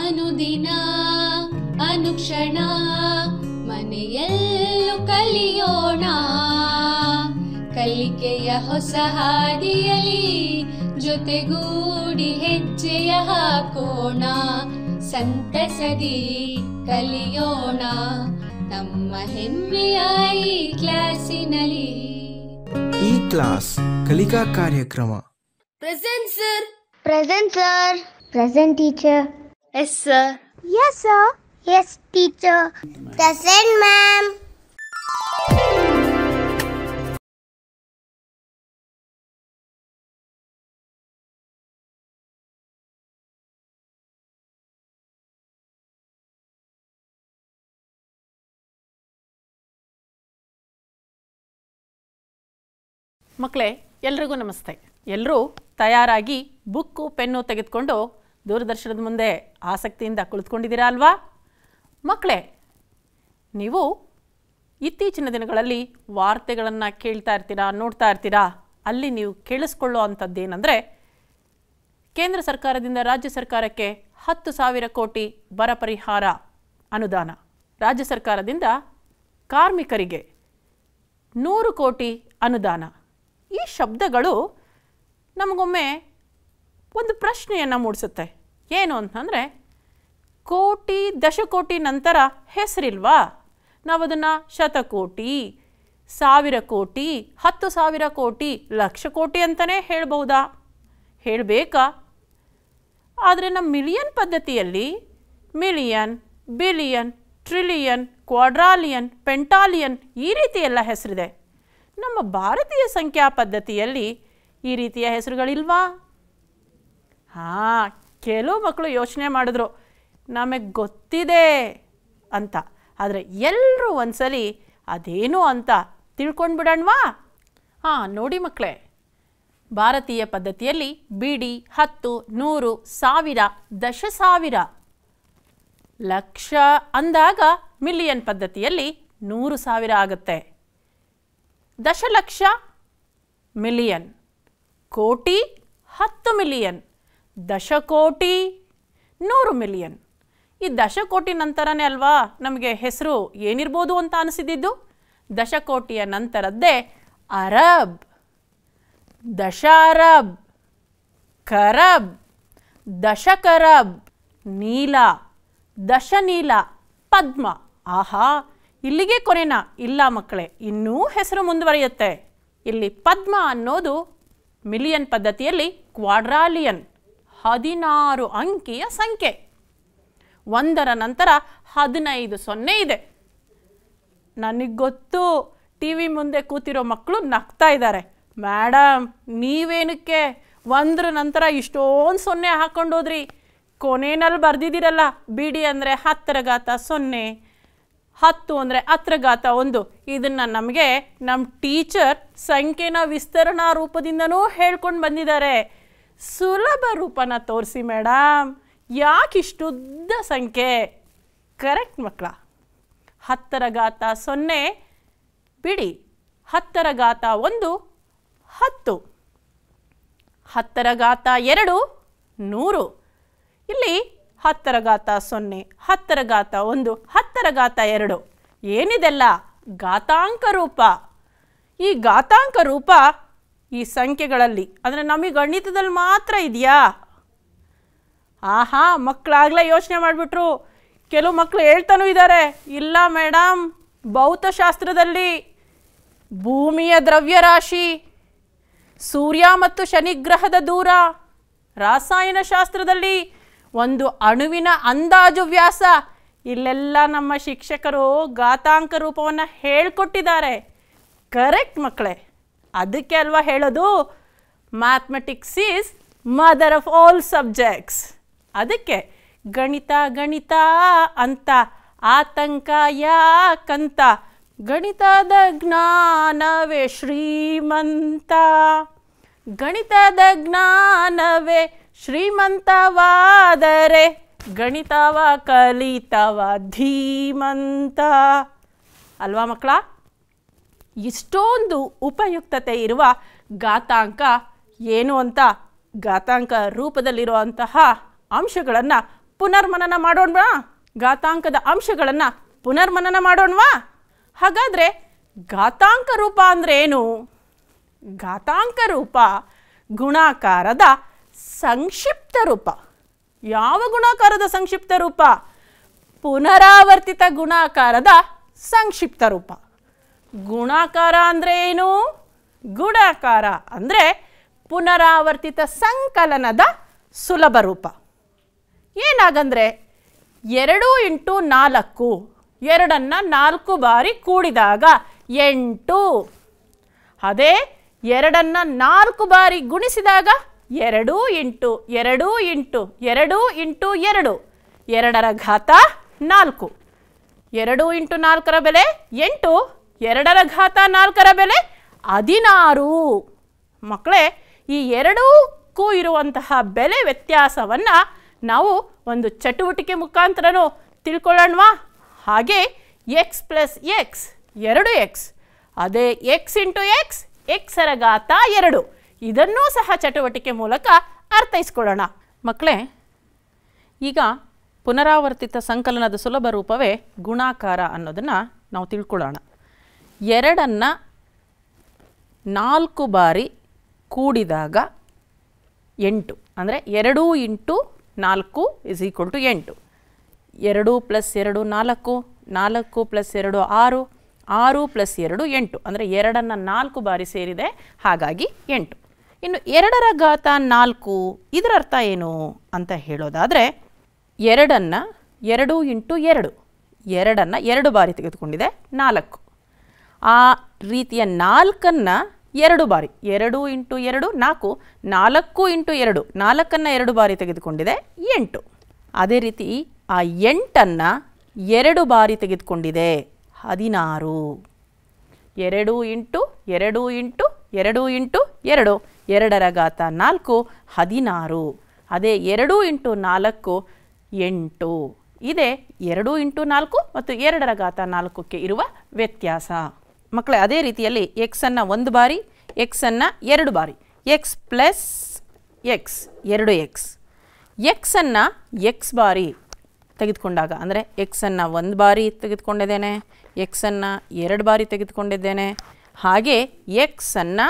ಅನುದಿನ ಅನುಕ್ಷಣ ಮನೆಯಲ್ಲೂ ಕಲಿಯೋಣ ಕಲಿಕೆಯ ಹೊಸ ಹಾದಿಯಲಿ ಜೊತೆಗೂಡಿ ಹೆಜ್ಜೆಯ ಹಾಕೋಣ ಸಂತಸದಿ ಕಲಿಯೋಣ ನಮ್ಮ ಹೆಮ್ಮೆಯ ಈ ಕ್ಲಾಸಿನಲ್ಲಿ ಈ ಕ್ಲಾಸ್ ಕಲಿಕಾ ಕಾರ್ಯಕ್ರಮ present sir present sir present teacher Yes, sir. Yes, sir. Yes, teacher. Present, ma'am. ಮಕ್ಕಳೇ ಎಲ್ರಿಗೂ ನಮಸ್ತೆ ಎಲ್ಲರೂ ತಯಾರಾಗಿ ಬುಕ್ಕು ಪೆನ್ನು ತೆಗೆದುಕೊಂಡು ದೂರದರ್ಶನದ ಮುಂದೆ ಆಸಕ್ತಿಯಿಂದ ಕುಳಿತುಕೊಂಡಿದ್ದೀರಾ ಅಲ್ವಾ ಮಕ್ಕಳೇ ನೀವು ಇತ್ತೀಚಿನ ದಿನಗಳಲ್ಲಿ ವಾರ್ತೆಗಳನ್ನು ಕೇಳ್ತಾ ಇರ್ತೀರಾ ನೋಡ್ತಾ ಇರ್ತೀರಾ ಅಲ್ಲಿ ನೀವು ಕೇಳಿಸ್ಕೊಳ್ಳೋ ಅಂಥದ್ದೇನೆಂದರೆ ಕೇಂದ್ರ ಸರ್ಕಾರದಿಂದ ರಾಜ್ಯ ಸರ್ಕಾರಕ್ಕೆ ಹತ್ತು ಸಾವಿರ ಕೋಟಿ ಬರ ಪರಿಹಾರ ಅನುದಾನ ರಾಜ್ಯ ಸರ್ಕಾರದಿಂದ ಕಾರ್ಮಿಕರಿಗೆ ನೂರು ಕೋಟಿ ಅನುದಾನ ಈ ಶಬ್ದಗಳು ನಮಗೊಮ್ಮೆ ಒಂದು ಪ್ರಶ್ನೆಯನ್ನು ಮೂಡಿಸುತ್ತೆ ಏನು ಅಂತಂದರೆ ಕೋಟಿ ದಶಕೋಟಿ ನಂತರ ಹೆಸರಿಲ್ವಾ ನಾವು ಅದನ್ನು ಶತಕೋಟಿ ಸಾವಿರ ಕೋಟಿ ಹತ್ತು ಸಾವಿರ ಕೋಟಿ ಲಕ್ಷ ಕೋಟಿ ಅಂತಲೇ ಹೇಳ್ಬೋದಾ ಹೇಳಬೇಕಾ ಆದರೆ ನಮ್ಮ ಮಿಲಿಯನ್ ಪದ್ಧತಿಯಲ್ಲಿ million billion trillion quadrillion pentillion ಈ ರೀತಿಯೆಲ್ಲ ಹೆಸರಿದೆ ನಮ್ಮ ಭಾರತೀಯ ಸಂಖ್ಯಾ ಪದ್ಧತಿಯಲ್ಲಿ ಈ ರೀತಿಯ ಹೆಸರುಗಳಿಲ್ವಾ ಹಾಂ ಕೆಲವು ಮಕ್ಕಳು ಯೋಚನೆ ಮಾಡಿದ್ರು ನಮಗೆ ಗೊತ್ತಿದೆ ಅಂತ ಆದರೆ ಎಲ್ಲರೂ ಒಂದ್ಸಲಿ ಅದೇನು ಅಂತ ತಿಳ್ಕೊಂಡು ಬಿಡೋಣವಾ ಹಾಂ ನೋಡಿ ಮಕ್ಕಳೇ ಭಾರತೀಯ ಪದ್ಧತಿಯಲ್ಲಿ ಬಿಡಿ ಹತ್ತು ನೂರು ಸಾವಿರ ದಶ ಸಾವಿರ ಲಕ್ಷ ಅಂದಾಗ ಮಿಲಿಯನ್ ಪದ್ಧತಿಯಲ್ಲಿ ನೂರು ಸಾವಿರ ಆಗುತ್ತೆ ದಶಲಕ್ಷ ಮಿಲಿಯನ್ ಕೋಟಿ ಹತ್ತು ಮಿಲಿಯನ್ ದಶಕೋಟಿ ನೂರು ಮಿಲಿಯನ್ ಈ ದಶಕೋಟಿ ನಂತರನೇ ಅಲ್ವಾ ನಮಗೆ ಹೆಸರು ಏನಿರ್ಬೋದು ಅಂತ ಅನಿಸಿದ್ದು ದಶಕೋಟಿಯ ನಂತರದ್ದೇ ಅರಬ್ ದಶ ಅರಬ್ ಕರಬ್ ದಶಕರಬ್ ನೀಲ ದಶನೀಲ ಪದ್ಮ ಆಹಾ ಇಲ್ಲಿಗೆ ಕೊನೆನ ಇಲ್ಲ ಮಕ್ಕಳೇ ಇನ್ನೂ ಹೆಸರು ಮುಂದುವರಿಯುತ್ತೆ ಇಲ್ಲಿ ಪದ್ಮ ಅನ್ನೋದು ಮಿಲಿಯನ್ ಪದ್ಧತಿಯಲ್ಲಿ ಕ್ವಾಡ್ರಾಲಿಯನ್ ಹದಿನಾರು ಅಂಕಿಯ ಸಂಖ್ಯೆ ಒಂದರ ನಂತರ ಹದಿನೈದು ಸೊನ್ನೆ ಇದೆ ನನಗೆ ಗೊತ್ತು ಟಿ ವಿ ಮುಂದೆ ಕೂತಿರೋ ಮಕ್ಕಳು ನಗ್ತಾ ಇದ್ದಾರೆ ಮೇಡಮ್ ನೀವೇನಕ್ಕೆ ಒಂದರ ನಂತರ ಇಷ್ಟೊಂದು ಸೊನ್ನೆ ಹೋದ್ರಿ ಕೊನೆಯಲ್ಲಿ ಬರೆದಿದ್ದೀರಲ್ಲ ಬಿಡಿ ಅಂದರೆ ಹತ್ತರ ಘಾತ ಸೊನ್ನೆ ಹತ್ತು ಅಂದರೆ ಹತ್ತರ ಘಾತ ಒಂದು ಇದನ್ನು ನಮಗೆ ನಮ್ಮ ಟೀಚರ್ ಸಂಖ್ಯೆನ ವಿಸ್ತರಣಾ ರೂಪದಿಂದನೂ ಹೇಳ್ಕೊಂಡು ಬಂದಿದ್ದಾರೆ ಸುಲಭ ರೂಪನ ತೋರಿಸಿ ಮೇಡಮ್ ಯಾಕಿಷ್ಟುದ್ದ ಸಂಖ್ಯೆ ಕರೆಕ್ಟ್ ಮಕ್ಕಳ ಹತ್ತರ ಗಾತ ಸೊನ್ನೆ ಬಿಡಿ ಹತ್ತರ ಗಾತ ಒಂದು ಹತ್ತು ಹತ್ತರ ಗಾತ ಎರಡು ನೂರು ಇಲ್ಲಿ ಹತ್ತರ ಗಾತ ಸೊನ್ನೆ ಹತ್ತರ ಘಾತ ಒಂದು ಹತ್ತರ ಘಾತ ಎರಡು ಏನಿದೆಲ್ಲ ಗಾತಾಂಕ ರೂಪ ಈ ಘಾತಾಂಕ ರೂಪ ಈ ಸಂಖ್ಯೆಗಳಲ್ಲಿ ಅಂದರೆ ನಮಗೆ ಗಣಿತದಲ್ಲಿ ಮಾತ್ರ ಇದೆಯಾ ಆಹಾ ಮಕ್ಕಳಾಗಲೇ ಯೋಚನೆ ಮಾಡಿಬಿಟ್ರು ಕೆಲವು ಮಕ್ಕಳು ಹೇಳ್ತಾನೂ ಇದ್ದಾರೆ ಇಲ್ಲ ಮೇಡಮ್ ಭೌತಶಾಸ್ತ್ರದಲ್ಲಿ ಭೂಮಿಯ ದ್ರವ್ಯರಾಶಿ ಸೂರ್ಯ ಮತ್ತು ಶನಿಗ್ರಹದ ದೂರ ರಾಸಾಯನಶಾಸ್ತ್ರದಲ್ಲಿ ಒಂದು ಅಣುವಿನ ಅಂದಾಜು ವ್ಯಾಸ ಇಲ್ಲೆಲ್ಲ ನಮ್ಮ ಶಿಕ್ಷಕರು ಗಾತಾಂಕ ರೂಪವನ್ನು ಹೇಳ್ಕೊಟ್ಟಿದ್ದಾರೆ ಕರೆಕ್ಟ್ ಮಕ್ಕಳೇ ಅದಕ್ಕೆ ಅಲ್ವಾ ಹೇಳೋದು mathematics is mother of all subjects ಅದಕ್ಕೆ ಗಣಿತ ಗಣಿತ ಅಂತ ಆತಂಕ ಯಾಕಂತ ಗಣಿತದ ಜ್ಞಾನವೇ ಶ್ರೀಮಂತ ಗಣಿತದ ಜ್ಞಾನವೇ ಶ್ರೀಮಂತವಾದರೆ ಗಣಿತವ ಕಲಿತವ ಧೀಮಂತ ಅಲ್ವಾ ಮಕ್ಕಳ ಇಷ್ಟೊಂದು ಉಪಯುಕ್ತತೆ ಇರುವ ಗಾತಾಂಕ ಏನು ಅಂತ ಗಾತಾಂಕ ರೂಪದಲ್ಲಿರುವಂತಹ ಅಂಶಗಳನ್ನು ಪುನರ್ಮನನ ಮಾಡೋಣವಾ ಗಾತಾಂಕದ ಅಂಶಗಳನ್ನು ಪುನರ್ಮನನ ಮಾಡೋಣವಾ ಹಾಗಾದರೆ ಗಾತಾಂಕ ರೂಪ ಅಂದರೆ ಏನು ಗಾತಾಂಕ ರೂಪ ಗುಣಾಕಾರದ ಸಂಕ್ಷಿಪ್ತ ರೂಪ ಯಾವ ಗುಣಾಕಾರದ ಸಂಕ್ಷಿಪ್ತ ರೂಪ ಪುನರಾವರ್ತಿತ ಗುಣಾಕಾರದ ಸಂಕ್ಷಿಪ್ತ ರೂಪ ಗುಣಾಕಾರ ಅಂದರೆ ಏನು ಗುಣಾಕಾರ ಅಂದರೆ ಪುನರಾವರ್ತಿತ ಸಂಕಲನದ ಸುಲಭ ರೂಪ ಏನಾಗಂದರೆ ಎರಡು ಇಂಟು ನಾಲ್ಕು ಎರಡನ್ನು ನಾಲ್ಕು ಬಾರಿ ಕೂಡಿದಾಗ ಎಂಟು ಅದೇ ಎರಡನ್ನು ನಾಲ್ಕು ಬಾರಿ ಗುಣಿಸಿದಾಗ ಎರಡು ಇಂಟು ಎರಡು ಇಂಟು ಎರಡು ಇಂಟು ಎರಡು ಎರಡರ ಘಾತ ನಾಲ್ಕು ಎರಡು ಇಂಟು ನಾಲ್ಕರ ಬೆಲೆ ಎಂಟು ಎರಡರ ಘಾತ ನಾಲ್ಕರ ಬೆಲೆ ಹದಿನಾರು ಮಕ್ಕಳೇ ಈ ಎರಡಕ್ಕೂ ಇರುವಂತಹ ಬೆಲೆ ವ್ಯತ್ಯಾಸವನ್ನು ನಾವು ಒಂದು ಚಟುವಟಿಕೆ ಮುಖಾಂತರನೂ ತಿಳ್ಕೊಳ್ಳೋಣವಾ ಹಾಗೆ ಎಕ್ಸ್ ಪ್ಲಸ್ ಎಕ್ಸ್ ಎರಡು ಎಕ್ಸ್ ಅದೇ ಎಕ್ಸ್ ಇಂಟು ಎಕ್ಸ್ ಎಕ್ಸರ ಘಾತ ಎರಡು ಇದನ್ನೂ ಸಹ ಚಟುವಟಿಕೆ ಮೂಲಕ ಅರ್ಥೈಸ್ಕೊಳ್ಳೋಣ ಮಕ್ಕಳೇ ಈಗ ಪುನರಾವರ್ತಿತ ಸಂಕಲನದ ಸುಲಭ ರೂಪವೇ ಗುಣಾಕಾರ ಅನ್ನೋದನ್ನು ನಾವು ತಿಳ್ಕೊಳ್ಳೋಣ ಎರಡನ್ನು ನಾಲ್ಕು ಬಾರಿ ಕೂಡಿದಾಗ ಎಂಟು ಅಂದರೆ ಎರಡು ಇಂಟು ನಾಲ್ಕು ಇಸ್ ಈಕ್ವಲ್ ಟು ಎಂಟು ಎರಡು ಪ್ಲಸ್ ಎರಡು ನಾಲ್ಕು ನಾಲ್ಕು ಪ್ಲಸ್ ಎರಡು ಆರು ಆರು ಪ್ಲಸ್ ಎರಡು ಎಂಟು ಅಂದರೆ ಎರಡನ್ನು ನಾಲ್ಕು ಬಾರಿ ಸೇರಿದೆ ಹಾಗಾಗಿ ಎಂಟು ಇನ್ನು ಎರಡರ ಘಾತ ನಾಲ್ಕು ಇದರ ಅರ್ಥ ಏನು ಅಂತ ಹೇಳೋದಾದರೆ ಎರಡನ್ನು ಎರಡು ಇಂಟು ಎರಡು ಎರಡನ್ನು ಎರಡು ಬಾರಿ ತೆಗೆದುಕೊಂಡಿದೆ ನಾಲ್ಕು ಆ ರೀತಿಯ ನಾಲ್ಕನ್ನು ಎರಡು ಬಾರಿ ಎರಡು ಇಂಟು ಎರಡು ನಾಲ್ಕು ನಾಲ್ಕು ಇಂಟು ಎರಡು ನಾಲ್ಕನ್ನು ಎರಡು ಬಾರಿ ತೆಗೆದುಕೊಂಡಿದೆ ಎಂಟು ಅದೇ ರೀತಿ ಆ ಎಂಟನ್ನು ಎರಡು ಬಾರಿ ತೆಗೆದುಕೊಂಡಿದೆ ಹದಿನಾರು ಎರಡು ಇಂಟು ಎರಡು ಇಂಟು ಎರಡು ಇಂಟು ಎರಡು ಎರಡರ ಗಾತ ನಾಲ್ಕು ಹದಿನಾರು ಅದೇ ಎರಡು ಇಂಟು ನಾಲ್ಕು ಎಂಟು ಇದೆ ಎರಡು ಇಂಟು ನಾಲ್ಕು ಮತ್ತು ಎರಡರ ಗಾತ ನಾಲ್ಕಕ್ಕೆ ಇರುವ ವ್ಯತ್ಯಾಸ ಮಕ್ಕಳೇ ಅದೇ ರೀತಿಯಲ್ಲಿ ಎಕ್ಸನ್ನು ಒಂದು ಬಾರಿ ಎಕ್ಸನ್ನು ಎರಡು ಬಾರಿ ಎಕ್ಸ್ ಪ್ಲಸ್ ಎಕ್ಸ್ ಎರಡು ಎಕ್ಸ್ ಎಕ್ಸನ್ನು ಎಕ್ಸ್ ಬಾರಿ ತೆಗೆದುಕೊಂಡಾಗ ಅಂದರೆ ಎಕ್ಸನ್ನು ಒಂದು ಬಾರಿ ತೆಗೆದುಕೊಂಡಿದ್ದೇನೆ ಎಕ್ಸನ್ನು ಎರಡು ಬಾರಿ ತೆಗೆದುಕೊಂಡಿದ್ದೇನೆ ಹಾಗೆ ಎಕ್ಸನ್ನು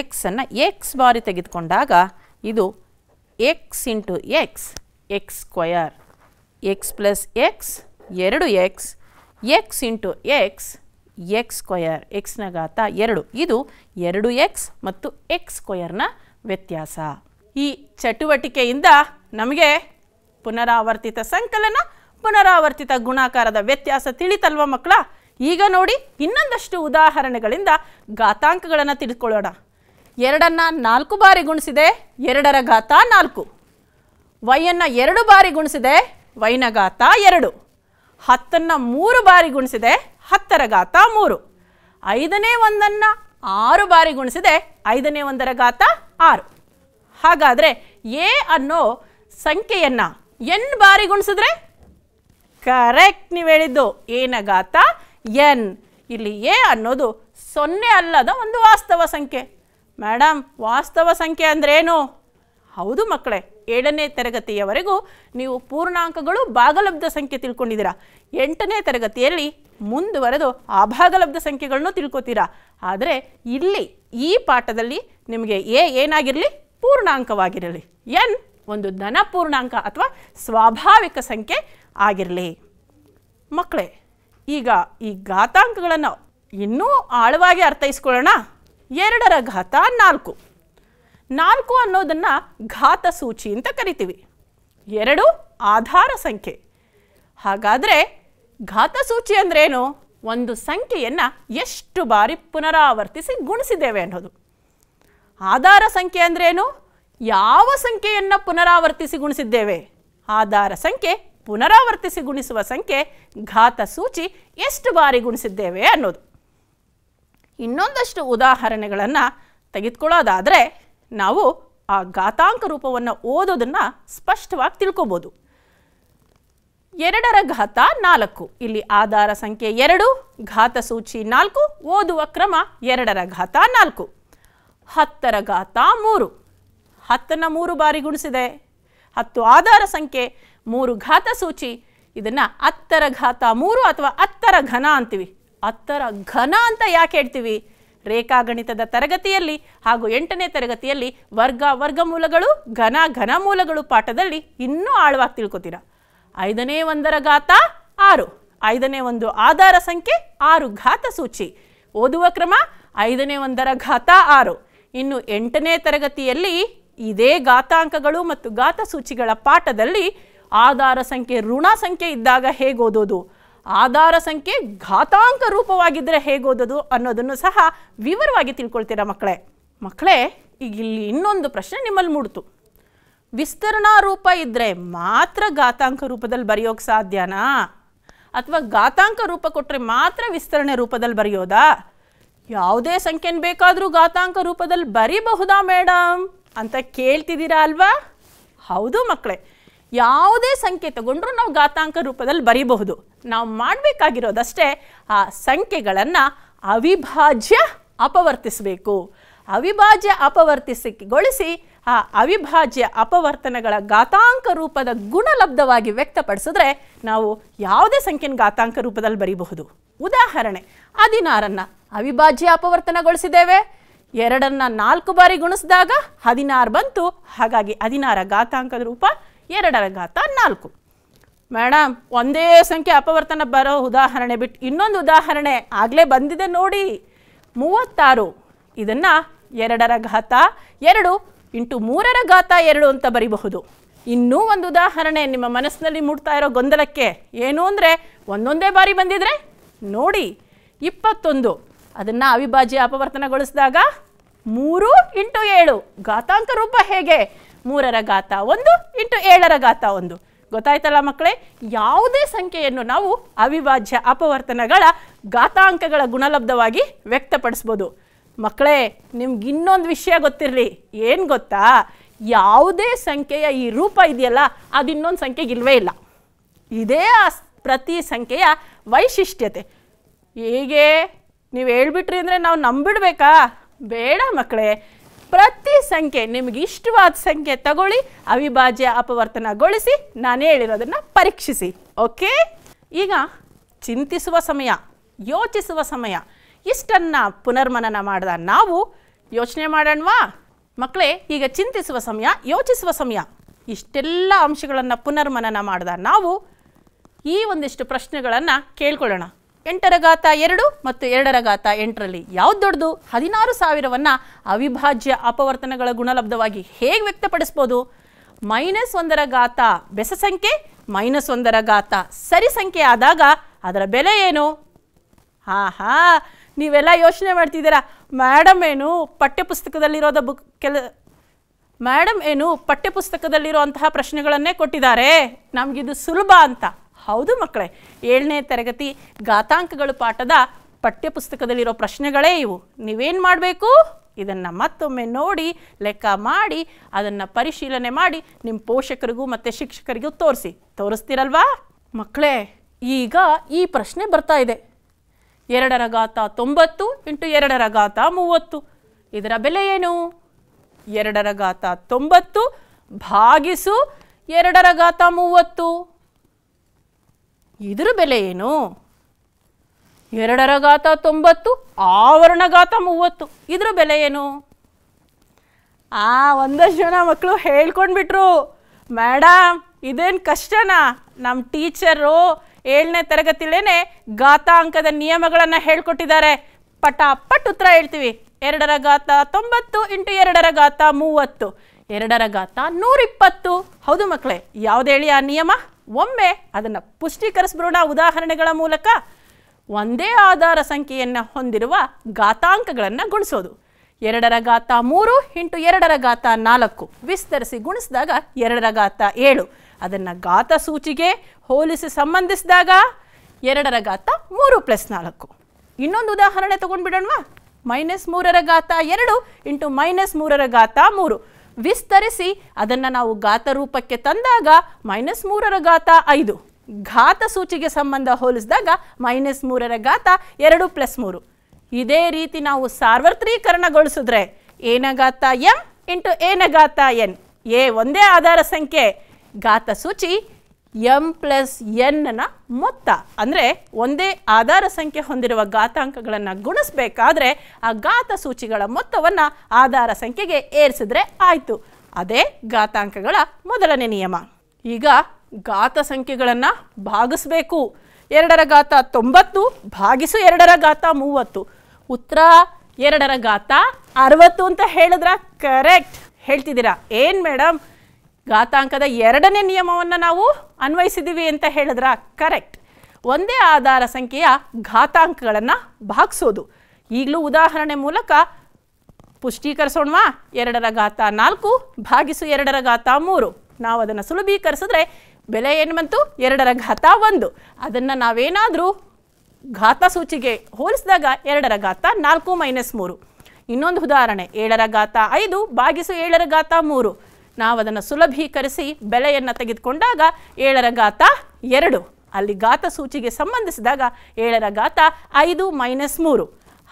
ಎಕ್ಸನ್ನು ಎಕ್ಸ್ ಬಾರಿ ತೆಗೆದುಕೊಂಡಾಗ ಇದು x into x x square x plus x ಎರಡು x x into x x square ಎಕ್ಸ್ನ ಘಾತ ಎರಡು ಇದು ಎರಡು ಎಕ್ಸ್ ಮತ್ತು ಎಕ್ಸ್ ಸ್ಕ್ವಯರ್ನ ವ್ಯತ್ಯಾಸ ಈ ಚಟುವಟಿಕೆಯಿಂದ ನಮಗೆ ಪುನರಾವರ್ತಿತ ಸಂಕಲನ ಪುನರಾವರ್ತಿತ ಗುಣಾಕಾರದ ವ್ಯತ್ಯಾಸ ತಿಳಿತಲ್ವ ಮಕ್ಕಳ ಈಗ ನೋಡಿ ಇನ್ನೊಂದಷ್ಟು ಉದಾಹರಣೆಗಳಿಂದ ಗಾತಾಂಕಗಳನ್ನು ತಿಳಿದುಕೊಳ್ಳೋಣ ಎರಡನ್ನು ನಾಲ್ಕು ಬಾರಿ ಗುಣಿಸಿದೆ ಎರಡರ ಘಾತ ನಾಲ್ಕು ವೈಯನ್ನು ಎರಡು ಬಾರಿ ಗುಣಿಸಿದೆ ವೈನ ಘಾತ ಎರಡು ಹತ್ತನ್ನು ಮೂರು ಬಾರಿ ಗುಣಿಸಿದೆ ಹತ್ತರ ಗಾತ ಮೂರು ಐದನೇ ಒಂದನ್ನು ಆರು ಬಾರಿ ಗುಣಿಸಿದೆ ಐದನೇ ಒಂದರ ಗಾತ ಆರು ಹಾಗಾದರೆ ಎ ಅನ್ನೋ ಸಂಖ್ಯೆಯನ್ನು ಎನ್ ಬಾರಿ ಗುಣಿಸಿದ್ರೆ ಕರೆಕ್ಟ್ ನೀವು ಹೇಳಿದ್ದು ಏನ ಗಾತ ಎನ್ ಇಲ್ಲಿ ಎ ಅನ್ನೋದು ಸೊನ್ನೆ ಅಲ್ಲದ ಒಂದು ವಾಸ್ತವ ಸಂಖ್ಯೆ ಮೇಡಮ್ ವಾಸ್ತವ ಸಂಖ್ಯೆ ಅಂದ್ರೇನು ಹೌದು ಮಕ್ಕಳೇ ಏಳನೇ ತರಗತಿಯವರೆಗೂ ನೀವು ಪೂರ್ಣಾಂಕಗಳು ಭಾಗಲಬ್ಧ ಸಂಖ್ಯೆ ತಿಳ್ಕೊಂಡಿದ್ದೀರಾ ಎಂಟನೇ ತರಗತಿಯಲ್ಲಿ ಮುಂದುವರೆದು ಅಭಾಗಲಬ್ಧ ಸಂಖ್ಯೆಗಳನ್ನು ತಿಳ್ಕೊತೀರಾ ಆದರೆ ಇಲ್ಲಿ ಈ ಪಾಠದಲ್ಲಿ ನಿಮಗೆ ಎ ಏನಾಗಿರಲಿ ಪೂರ್ಣಾಂಕವಾಗಿರಲಿ ಎನ್ ಒಂದು ಧನ ಪೂರ್ಣಾಂಕ ಅಥವಾ ಸ್ವಾಭಾವಿಕ ಸಂಖ್ಯೆ ಆಗಿರಲಿ ಮಕ್ಕಳೇ ಈಗ ಈ ಘಾತಾಂಕಗಳನ್ನು ಇನ್ನೂ ಆಳವಾಗಿ ಅರ್ಥೈಸ್ಕೊಳ್ಳೋಣ ಎರಡರ ಘಾತ ನಾಲ್ಕು ನಾಲ್ಕು ಅನ್ನೋದನ್ನು ಘಾತ ಸೂಚಿ ಅಂತ ಕರಿತೀವಿ ಎರಡು ಆಧಾರ ಸಂಖ್ಯೆ ಹಾಗಾದರೆ ಘಾತಸೂಚಿ ಅಂದ್ರೇನು ಒಂದು ಸಂಖ್ಯೆಯನ್ನು ಎಷ್ಟು ಬಾರಿ ಪುನರಾವರ್ತಿಸಿ ಗುಣಿಸಿದ್ದೇವೆ ಅನ್ನೋದು ಆಧಾರ ಸಂಖ್ಯೆ ಅಂದ್ರೇನು ಯಾವ ಸಂಖ್ಯೆಯನ್ನು ಪುನರಾವರ್ತಿಸಿ ಗುಣಿಸಿದ್ದೇವೆ ಆಧಾರ ಸಂಖ್ಯೆ ಪುನರಾವರ್ತಿಸಿ ಗುಣಿಸುವ ಸಂಖ್ಯೆ ಘಾತಸೂಚಿ ಎಷ್ಟು ಬಾರಿ ಗುಣಿಸಿದ್ದೇವೆ ಅನ್ನೋದು ಇನ್ನೊಂದಷ್ಟು ಉದಾಹರಣೆಗಳನ್ನು ತೆಗೆದುಕೊಳ್ಳೋದಾದರೆ ನಾವು ಆ ಘಾತಾಂಕ ರೂಪವನ್ನು ಓದೋದನ್ನು ಸ್ಪಷ್ಟವಾಗಿ ತಿಳ್ಕೊಬೋದು ಎರಡರ ಘಾತ ನಾಲ್ಕು ಇಲ್ಲಿ ಆಧಾರ ಸಂಖ್ಯೆ ಎರಡು ಘಾತ ಸೂಚಿ ನಾಲ್ಕು ಓದುವ ಕ್ರಮ ಎರಡರ ಘಾತ ನಾಲ್ಕು ಹತ್ತರ ಘಾತ ಮೂರು ಹತ್ತನ್ನು ಮೂರು ಬಾರಿ ಗುಣಿಸಿದೆ ಹತ್ತು ಆಧಾರ ಸಂಖ್ಯೆ ಮೂರು ಘಾತ ಸೂಚಿ ಇದನ್ನು ಹತ್ತರ ಘಾತ ಮೂರು ಅಥವಾ ಹತ್ತರ ಘನ ಅಂತೀವಿ ಹತ್ತರ ಘನ ಅಂತ ಯಾಕೆ ಹೇಳ್ತೀವಿ ರೇಖಾಗಣಿತದ ತರಗತಿಯಲ್ಲಿ ಹಾಗೂ ಎಂಟನೇ ತರಗತಿಯಲ್ಲಿ ವರ್ಗ ವರ್ಗಮೂಲಗಳು ಘನ ಘನ ಮೂಲಗಳು ಪಾಠದಲ್ಲಿ ಇನ್ನೂ ಆಳವಾಗಿ ತಿಳ್ಕೊತೀರಾ ಐದನೇ ಒಂದರ ಘಾತ ಆರು ಐದನೇ ಒಂದು ಆಧಾರ ಸಂಖ್ಯೆ ಆರು ಘಾತ ಸೂಚಿ ಓದುವ ಕ್ರಮ ಐದನೇ ಒಂದರ ಘಾತ ಆರು ಇನ್ನು ಎಂಟನೇ ತರಗತಿಯಲ್ಲಿ ಇದೇ ಘಾತಾಂಕಗಳು ಮತ್ತು ಘಾತ ಸೂಚಿಗಳ ಪಾಠದಲ್ಲಿ ಆಧಾರ ಸಂಖ್ಯೆ ಋಣ ಸಂಖ್ಯೆ ಇದ್ದಾಗ ಹೇಗೆ ಓದೋದು ಆಧಾರ ಸಂಖ್ಯೆ ಘಾತಾಂಕ ರೂಪವಾಗಿದ್ದರೆ ಹೇಗೆ ಓದೋದು ಅನ್ನೋದನ್ನು ಸಹ ವಿವರವಾಗಿ ತಿಳ್ಕೊಳ್ತೀರಾ ಮಕ್ಕಳೇ ಮಕ್ಕಳೇ ಈಗ ಇಲ್ಲಿ ಇನ್ನೊಂದು ಪ್ರಶ್ನೆ ನಿಮ್ಮಲ್ಲಿ ಮೂಡ್ತು ವಿಸ್ತರಣಾ ರೂಪ ಇದ್ದರೆ ಮಾತ್ರ ಘಾತಾಂಕ ರೂಪದಲ್ಲಿ ಬರೆಯೋಕ್ಕೆ ಸಾಧ್ಯನಾ ಅಥವಾ ಘಾತಾಂಕ ರೂಪ ಕೊಟ್ಟರೆ ಮಾತ್ರ ವಿಸ್ತರಣೆ ರೂಪದಲ್ಲಿ ಬರೆಯೋದಾ ಯಾವುದೇ ಸಂಖ್ಯೆನ ಬೇಕಾದರೂ ಘಾತಾಂಕ ರೂಪದಲ್ಲಿ ಬರೀಬಹುದಾ ಮೇಡಮ್ ಅಂತ ಕೇಳ್ತಿದ್ದೀರಾ ಅಲ್ವಾ ಹೌದು ಮಕ್ಕಳೇ ಯಾವುದೇ ಸಂಖ್ಯೆ ತಗೊಂಡ್ರೂ ನಾವು ಘಾತಾಂಕ ರೂಪದಲ್ಲಿ ಬರೀಬಹುದು ನಾವು ಮಾಡಬೇಕಾಗಿರೋದಷ್ಟೇ ಆ ಸಂಖ್ಯೆಗಳನ್ನು ಅವಿಭಾಜ್ಯ ಅಪವರ್ತಿಸಬೇಕು ಅವಿಭಾಜ್ಯ ಅಪವರ್ತಿಸಿಗೊಳಿಸಿ ಆ ಅವಿಭಾಜ್ಯ ಅಪವರ್ತನಗಳ ಘಾತಾಂಕ ರೂಪದ ಗುಣಲಬ್ಧವಾಗಿ ವ್ಯಕ್ತಪಡಿಸಿದ್ರೆ ನಾವು ಯಾವುದೇ ಸಂಖ್ಯೆನ ಘಾತಾಂಕ ರೂಪದಲ್ಲಿ ಬರೀಬಹುದು ಉದಾಹರಣೆ ಹದಿನಾರನ್ನು ಅವಿಭಾಜ್ಯ ಅಪವರ್ತನಗೊಳಿಸಿದ್ದೇವೆ ಎರಡನ್ನು ನಾಲ್ಕು ಬಾರಿ ಗುಣಿಸಿದಾಗ ಹದಿನಾರು ಬಂತು ಹಾಗಾಗಿ ಹದಿನಾರ ಘಾತಾಂಕದ ರೂಪ ಎರಡರ ಘಾತ ನಾಲ್ಕು ಮೇಡಮ್ ಒಂದೇ ಸಂಖ್ಯೆ ಅಪವರ್ತನ ಬರೋ ಉದಾಹರಣೆ ಬಿಟ್ಟು ಇನ್ನೊಂದು ಉದಾಹರಣೆ ಆಗಲೇ ಬಂದಿದೆ ನೋಡಿ ಮೂವತ್ತಾರು ಇದನ್ನು ಎರಡರ ಘಾತ ಎರಡು ಇಂಟು ಮೂರರ ಗಾತ ಎರಡು ಅಂತ ಬರಿಬಹುದು ಇನ್ನೂ ಒಂದು ಉದಾಹರಣೆ ನಿಮ್ಮ ಮನಸ್ಸಿನಲ್ಲಿ ಮೂಡ್ತಾ ಇರೋ ಗೊಂದಲಕ್ಕೆ ಏನು ಅಂದರೆ ಒಂದೊಂದೇ ಬಾರಿ ಬಂದಿದ್ರೆ ನೋಡಿ ಇಪ್ಪತ್ತೊಂದು ಅದನ್ನು ಅವಿಭಾಜ್ಯ ಅಪವರ್ತನಗೊಳಿಸಿದಾಗ ಮೂರು ಇಂಟು ಏಳು ಗಾತಾಂಕ ರೂಪ ಹೇಗೆ ಮೂರರ ಘಾತ ಒಂದು ಇಂಟು ಏಳರ ಘಾತ ಒಂದು ಗೊತ್ತಾಯ್ತಲ್ಲ ಮಕ್ಕಳೇ ಯಾವುದೇ ಸಂಖ್ಯೆಯನ್ನು ನಾವು ಅವಿಭಾಜ್ಯ ಅಪವರ್ತನಗಳ ಘಾತಾಂಕಗಳ ಗುಣಲಬ್ಧವಾಗಿ ವ್ಯಕ್ತಪಡಿಸ್ಬೋದು ಮಕ್ಕಳೇ ನಿಮ್ಗೆ ಇನ್ನೊಂದು ವಿಷಯ ಗೊತ್ತಿರಲಿ ಏನು ಗೊತ್ತಾ ಯಾವುದೇ ಸಂಖ್ಯೆಯ ಈ ರೂಪ ಇದೆಯಲ್ಲ ಅದು ಇನ್ನೊಂದು ಸಂಖ್ಯೆಗೆ ಇಲ್ಲವೇ ಇಲ್ಲ ಇದೇ ಆ ಪ್ರತಿ ಸಂಖ್ಯೆಯ ವೈಶಿಷ್ಟ್ಯತೆ ಹೇಗೆ ನೀವು ಹೇಳ್ಬಿಟ್ರಿ ಅಂದರೆ ನಾವು ನಂಬಿಡ್ಬೇಕಾ ಬೇಡ ಮಕ್ಕಳೇ ಪ್ರತಿ ಸಂಖ್ಯೆ ನಿಮಗೆ ಇಷ್ಟವಾದ ಸಂಖ್ಯೆ ತಗೊಳ್ಳಿ ಅವಿಭಾಜ್ಯ ಅಪವರ್ತನಗೊಳಿಸಿ ನಾನು ಹೇಳಿರೋದನ್ನು ಪರೀಕ್ಷಿಸಿ ಓಕೆ ಈಗ ಚಿಂತಿಸುವ ಸಮಯ ಯೋಚಿಸುವ ಸಮಯ ಇಷ್ಟನ್ನು ಪುನರ್ಮನನ ಮಾಡಿದ ನಾವು ಯೋಚನೆ ಮಾಡೋಣವಾ ಮಕ್ಕಳೇ ಈಗ ಚಿಂತಿಸುವ ಸಮಯ ಯೋಚಿಸುವ ಸಮಯ ಇಷ್ಟೆಲ್ಲ ಅಂಶಗಳನ್ನು ಪುನರ್ಮನನ ಮಾಡಿದ ನಾವು ಈ ಒಂದಿಷ್ಟು ಪ್ರಶ್ನೆಗಳನ್ನು ಕೇಳ್ಕೊಳ್ಳೋಣ ಎಂಟರ ಗಾತ ಎರಡು ಮತ್ತು ಎರಡರ ಗಾತ ಎಂಟರಲ್ಲಿ ಯಾವ್ದು ದೊಡ್ಡದು ಹದಿನಾರು ಸಾವಿರವನ್ನು ಅವಿಭಾಜ್ಯ ಅಪವರ್ತನಗಳ ಗುಣಲಬ್ಧವಾಗಿ ಹೇಗೆ ವ್ಯಕ್ತಪಡಿಸ್ಬೋದು ಮೈನಸ್ ಒಂದರ ಗಾತ ಬೆಸ ಸಂಖ್ಯೆ ಮೈನಸ್ ಒಂದರ ಗಾತ ಸರಿ ಸಂಖ್ಯೆ ಆದಾಗ ಅದರ ಬೆಲೆ ಏನು ಹಾ ಹಾ ನೀವೆಲ್ಲ ಯೋಚನೆ ಮಾಡ್ತಿದ್ದೀರಾ ಮೇಡಮ್ ಏನು ಪಠ್ಯಪುಸ್ತಕದಲ್ಲಿರೋದ ಬುಕ್ ಕೆಲ ಮೇಡಮ್ ಏನು ಪಠ್ಯಪುಸ್ತಕದಲ್ಲಿರುವಂತಹ ಪ್ರಶ್ನೆಗಳನ್ನೇ ಕೊಟ್ಟಿದ್ದಾರೆ ನಮಗಿದು ಸುಲಭ ಅಂತ ಹೌದು ಮಕ್ಕಳೇ ಏಳನೇ ತರಗತಿ ಗಾತಾಂಕಗಳು ಪಾಠದ ಪಠ್ಯಪುಸ್ತಕದಲ್ಲಿರೋ ಪ್ರಶ್ನೆಗಳೇ ಇವು ನೀವೇನು ಮಾಡಬೇಕು ಇದನ್ನು ಮತ್ತೊಮ್ಮೆ ನೋಡಿ ಲೆಕ್ಕ ಮಾಡಿ ಅದನ್ನು ಪರಿಶೀಲನೆ ಮಾಡಿ ನಿಮ್ಮ ಪೋಷಕರಿಗೂ ಮತ್ತು ಶಿಕ್ಷಕರಿಗೂ ತೋರಿಸಿ ತೋರಿಸ್ತೀರಲ್ವಾ ಮಕ್ಕಳೇ ಈಗ ಈ ಪ್ರಶ್ನೆ ಬರ್ತಾ ಇದೆ ಎರಡರ ಘಾತ ತೊಂಬತ್ತು ಇಂಟು ಎರಡರ ಘಾತ ಮೂವತ್ತು ಇದರ ಬೆಲೆ ಏನು ಎರಡರ ಘಾತ ತೊಂಬತ್ತು ಭಾಗಿಸು ಎರಡರ ಘಾತ ಮೂವತ್ತು ಇದರ ಬೆಲೆ ಏನು ಎರಡರ ಘಾತ ತೊಂಬತ್ತು ಆವರಣ ಘಾತ ಮೂವತ್ತು ಇದರ ಬೆಲೆ ಏನು ಆ ಒಂದಷ್ಟು ಜನ ಮಕ್ಕಳು ಹೇಳ್ಕೊಂಡ್ಬಿಟ್ರು ಮೇಡಮ್ ಇದೇನು ಕಷ್ಟನಾ ನಮ್ಮ ಟೀಚರು ಏಳನೇ ತರಗತಿಲೇನೆ ಘಾತಾಂಕದ ನಿಯಮಗಳನ್ನು ಹೇಳ್ಕೊಟ್ಟಿದ್ದಾರೆ ಪಟ್ ಉತ್ತರ ಹೇಳ್ತೀವಿ ಎರಡರ ಘಾತ ತೊಂಬತ್ತು ಇಂಟು ಎರಡರ ಘಾತ ಮೂವತ್ತು ಎರಡರ ಘಾತ ನೂರಿಪ್ಪತ್ತು ಹೌದು ಮಕ್ಕಳೇ ಯಾವ್ದು ಹೇಳಿ ಆ ನಿಯಮ ಒಮ್ಮೆ ಅದನ್ನು ಪುಷ್ಟೀಕರಿಸ್ಬಿಡೋಣ ಉದಾಹರಣೆಗಳ ಮೂಲಕ ಒಂದೇ ಆಧಾರ ಸಂಖ್ಯೆಯನ್ನು ಹೊಂದಿರುವ ಘಾತಾಂಕಗಳನ್ನು ಗುಣಿಸೋದು ಎರಡರ ಘಾತ ಮೂರು ಇಂಟು ಎರಡರ ಘಾತ ನಾಲ್ಕು ವಿಸ್ತರಿಸಿ ಗುಣಿಸಿದಾಗ ಎರಡರ ಘಾತ ಏಳು ಅದನ್ನು ಘಾತ ಸೂಚಿಗೆ ಹೋಲಿಸಿ ಸಂಬಂಧಿಸಿದಾಗ ಎರಡರ ಗಾತ ಮೂರು ಪ್ಲಸ್ ನಾಲ್ಕು ಇನ್ನೊಂದು ಉದಾಹರಣೆ ತೊಗೊಂಡ್ಬಿಡೋಣವಾ ಮೈನಸ್ ಮೂರರ ಗಾತ ಎರಡು ಇಂಟು ಮೈನಸ್ ಮೂರರ ಗಾತ ಮೂರು ವಿಸ್ತರಿಸಿ ಅದನ್ನು ನಾವು ಗಾತ ರೂಪಕ್ಕೆ ತಂದಾಗ ಮೈನಸ್ ಮೂರರ ಗಾತ ಐದು ಘಾತ ಸೂಚಿಗೆ ಸಂಬಂಧ ಹೋಲಿಸಿದಾಗ ಮೈನಸ್ ಮೂರರ ಗಾತ ಎರಡು ಪ್ಲಸ್ ಮೂರು ಇದೇ ರೀತಿ ನಾವು ಸಾರ್ವತ್ರೀಕರಣಗೊಳಿಸಿದ್ರೆ ಏನ ಘಾತ ಎಂ ಇಂಟು ಏನ ಘಾತ ಎನ್ ಎ ಒಂದೇ ಆಧಾರ ಸಂಖ್ಯೆ ಸೂಚಿ ಎಂ ಪ್ಲಸ್ ಎನ್ನ ಮೊತ್ತ ಅಂದರೆ ಒಂದೇ ಆಧಾರ ಸಂಖ್ಯೆ ಹೊಂದಿರುವ ಘಾತಾಂಕಗಳನ್ನು ಗುಣಿಸಬೇಕಾದ್ರೆ ಆ ಘಾತ ಸೂಚಿಗಳ ಮೊತ್ತವನ್ನು ಆಧಾರ ಸಂಖ್ಯೆಗೆ ಏರಿಸಿದ್ರೆ ಆಯಿತು ಅದೇ ಘಾತಾಂಕಗಳ ಮೊದಲನೇ ನಿಯಮ ಈಗ ಘಾತ ಸಂಖ್ಯೆಗಳನ್ನು ಭಾಗಿಸಬೇಕು ಎರಡರ ಘಾತ ತೊಂಬತ್ತು ಭಾಗಿಸು ಎರಡರ ಘಾತ ಮೂವತ್ತು ಉತ್ತರ ಎರಡರ ಘಾತ ಅರವತ್ತು ಅಂತ ಹೇಳಿದ್ರ ಕರೆಕ್ಟ್ ಹೇಳ್ತಿದ್ದೀರಾ ಏನು ಮೇಡಮ್ ಘಾತಾಂಕದ ಎರಡನೇ ನಿಯಮವನ್ನು ನಾವು ಅನ್ವಯಿಸಿದ್ದೀವಿ ಅಂತ ಹೇಳಿದ್ರ ಕರೆಕ್ಟ್ ಒಂದೇ ಆಧಾರ ಸಂಖ್ಯೆಯ ಘಾತಾಂಕಗಳನ್ನು ಭಾಗಿಸೋದು ಈಗಲೂ ಉದಾಹರಣೆ ಮೂಲಕ ಪುಷ್ಟೀಕರಿಸೋಣವಾ ಎರಡರ ಘಾತ ನಾಲ್ಕು ಭಾಗಿಸು ಎರಡರ ಘಾತ ಮೂರು ನಾವು ಅದನ್ನು ಸುಲಭೀಕರಿಸಿದ್ರೆ ಬೆಲೆ ಏನು ಬಂತು ಎರಡರ ಘಾತ ಒಂದು ಅದನ್ನು ನಾವೇನಾದರೂ ಘಾತ ಸೂಚಿಗೆ ಹೋಲಿಸಿದಾಗ ಎರಡರ ಘಾತ ನಾಲ್ಕು ಮೈನಸ್ ಮೂರು ಇನ್ನೊಂದು ಉದಾಹರಣೆ ಏಳರ ಘಾತ ಐದು ಭಾಗಿಸು ಏಳರ ಘಾತ ಮೂರು ನಾವು ಅದನ್ನು ಸುಲಭೀಕರಿಸಿ ಬೆಲೆಯನ್ನು ತೆಗೆದುಕೊಂಡಾಗ ಏಳರ ಘಾತ ಎರಡು ಅಲ್ಲಿ ಘಾತ ಸೂಚಿಗೆ ಸಂಬಂಧಿಸಿದಾಗ ಏಳರ ಘಾತ ಐದು ಮೈನಸ್ ಮೂರು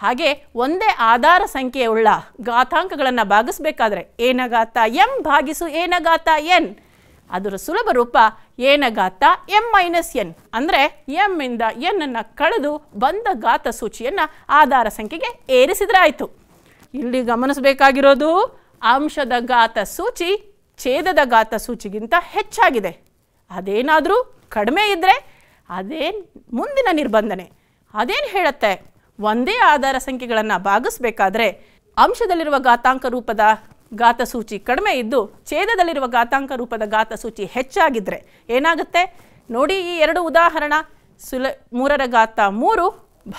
ಹಾಗೆ ಒಂದೇ ಆಧಾರ ಸಂಖ್ಯೆಯುಳ್ಳ ಘಾತಾಂಕಗಳನ್ನು ಭಾಗಿಸಬೇಕಾದ್ರೆ ಏನಗಾತ ಎಂ ಭಾಗಿಸು ಏನಗಾತ ಎನ್ ಅದರ ಸುಲಭ ರೂಪ ಏನಗಾತ ಎಂ ಮೈನಸ್ ಎನ್ ಅಂದರೆ ಎಮ್ಮಿಂದ ಎನ್ನನ್ನು ಕಳೆದು ಬಂದ ಘಾತ ಸೂಚಿಯನ್ನು ಆಧಾರ ಸಂಖ್ಯೆಗೆ ಏರಿಸಿದ್ರಾಯಿತು ಇಲ್ಲಿ ಗಮನಿಸಬೇಕಾಗಿರೋದು ಅಂಶದ ಘಾತ ಸೂಚಿ ಛೇದದ ಗಾತ ಸೂಚಿಗಿಂತ ಹೆಚ್ಚಾಗಿದೆ ಅದೇನಾದರೂ ಕಡಿಮೆ ಇದ್ದರೆ ಅದೇನು ಮುಂದಿನ ನಿರ್ಬಂಧನೆ ಅದೇನು ಹೇಳುತ್ತೆ ಒಂದೇ ಆಧಾರ ಸಂಖ್ಯೆಗಳನ್ನು ಭಾಗಿಸಬೇಕಾದ್ರೆ ಅಂಶದಲ್ಲಿರುವ ಘಾತಾಂಕ ರೂಪದ ಸೂಚಿ ಕಡಿಮೆ ಇದ್ದು ಛೇದದಲ್ಲಿರುವ ಘಾತಾಂಕ ರೂಪದ ಸೂಚಿ ಹೆಚ್ಚಾಗಿದ್ದರೆ ಏನಾಗುತ್ತೆ ನೋಡಿ ಈ ಎರಡು ಉದಾಹರಣ ಸುಲ ಮೂರರ ಘಾತ ಮೂರು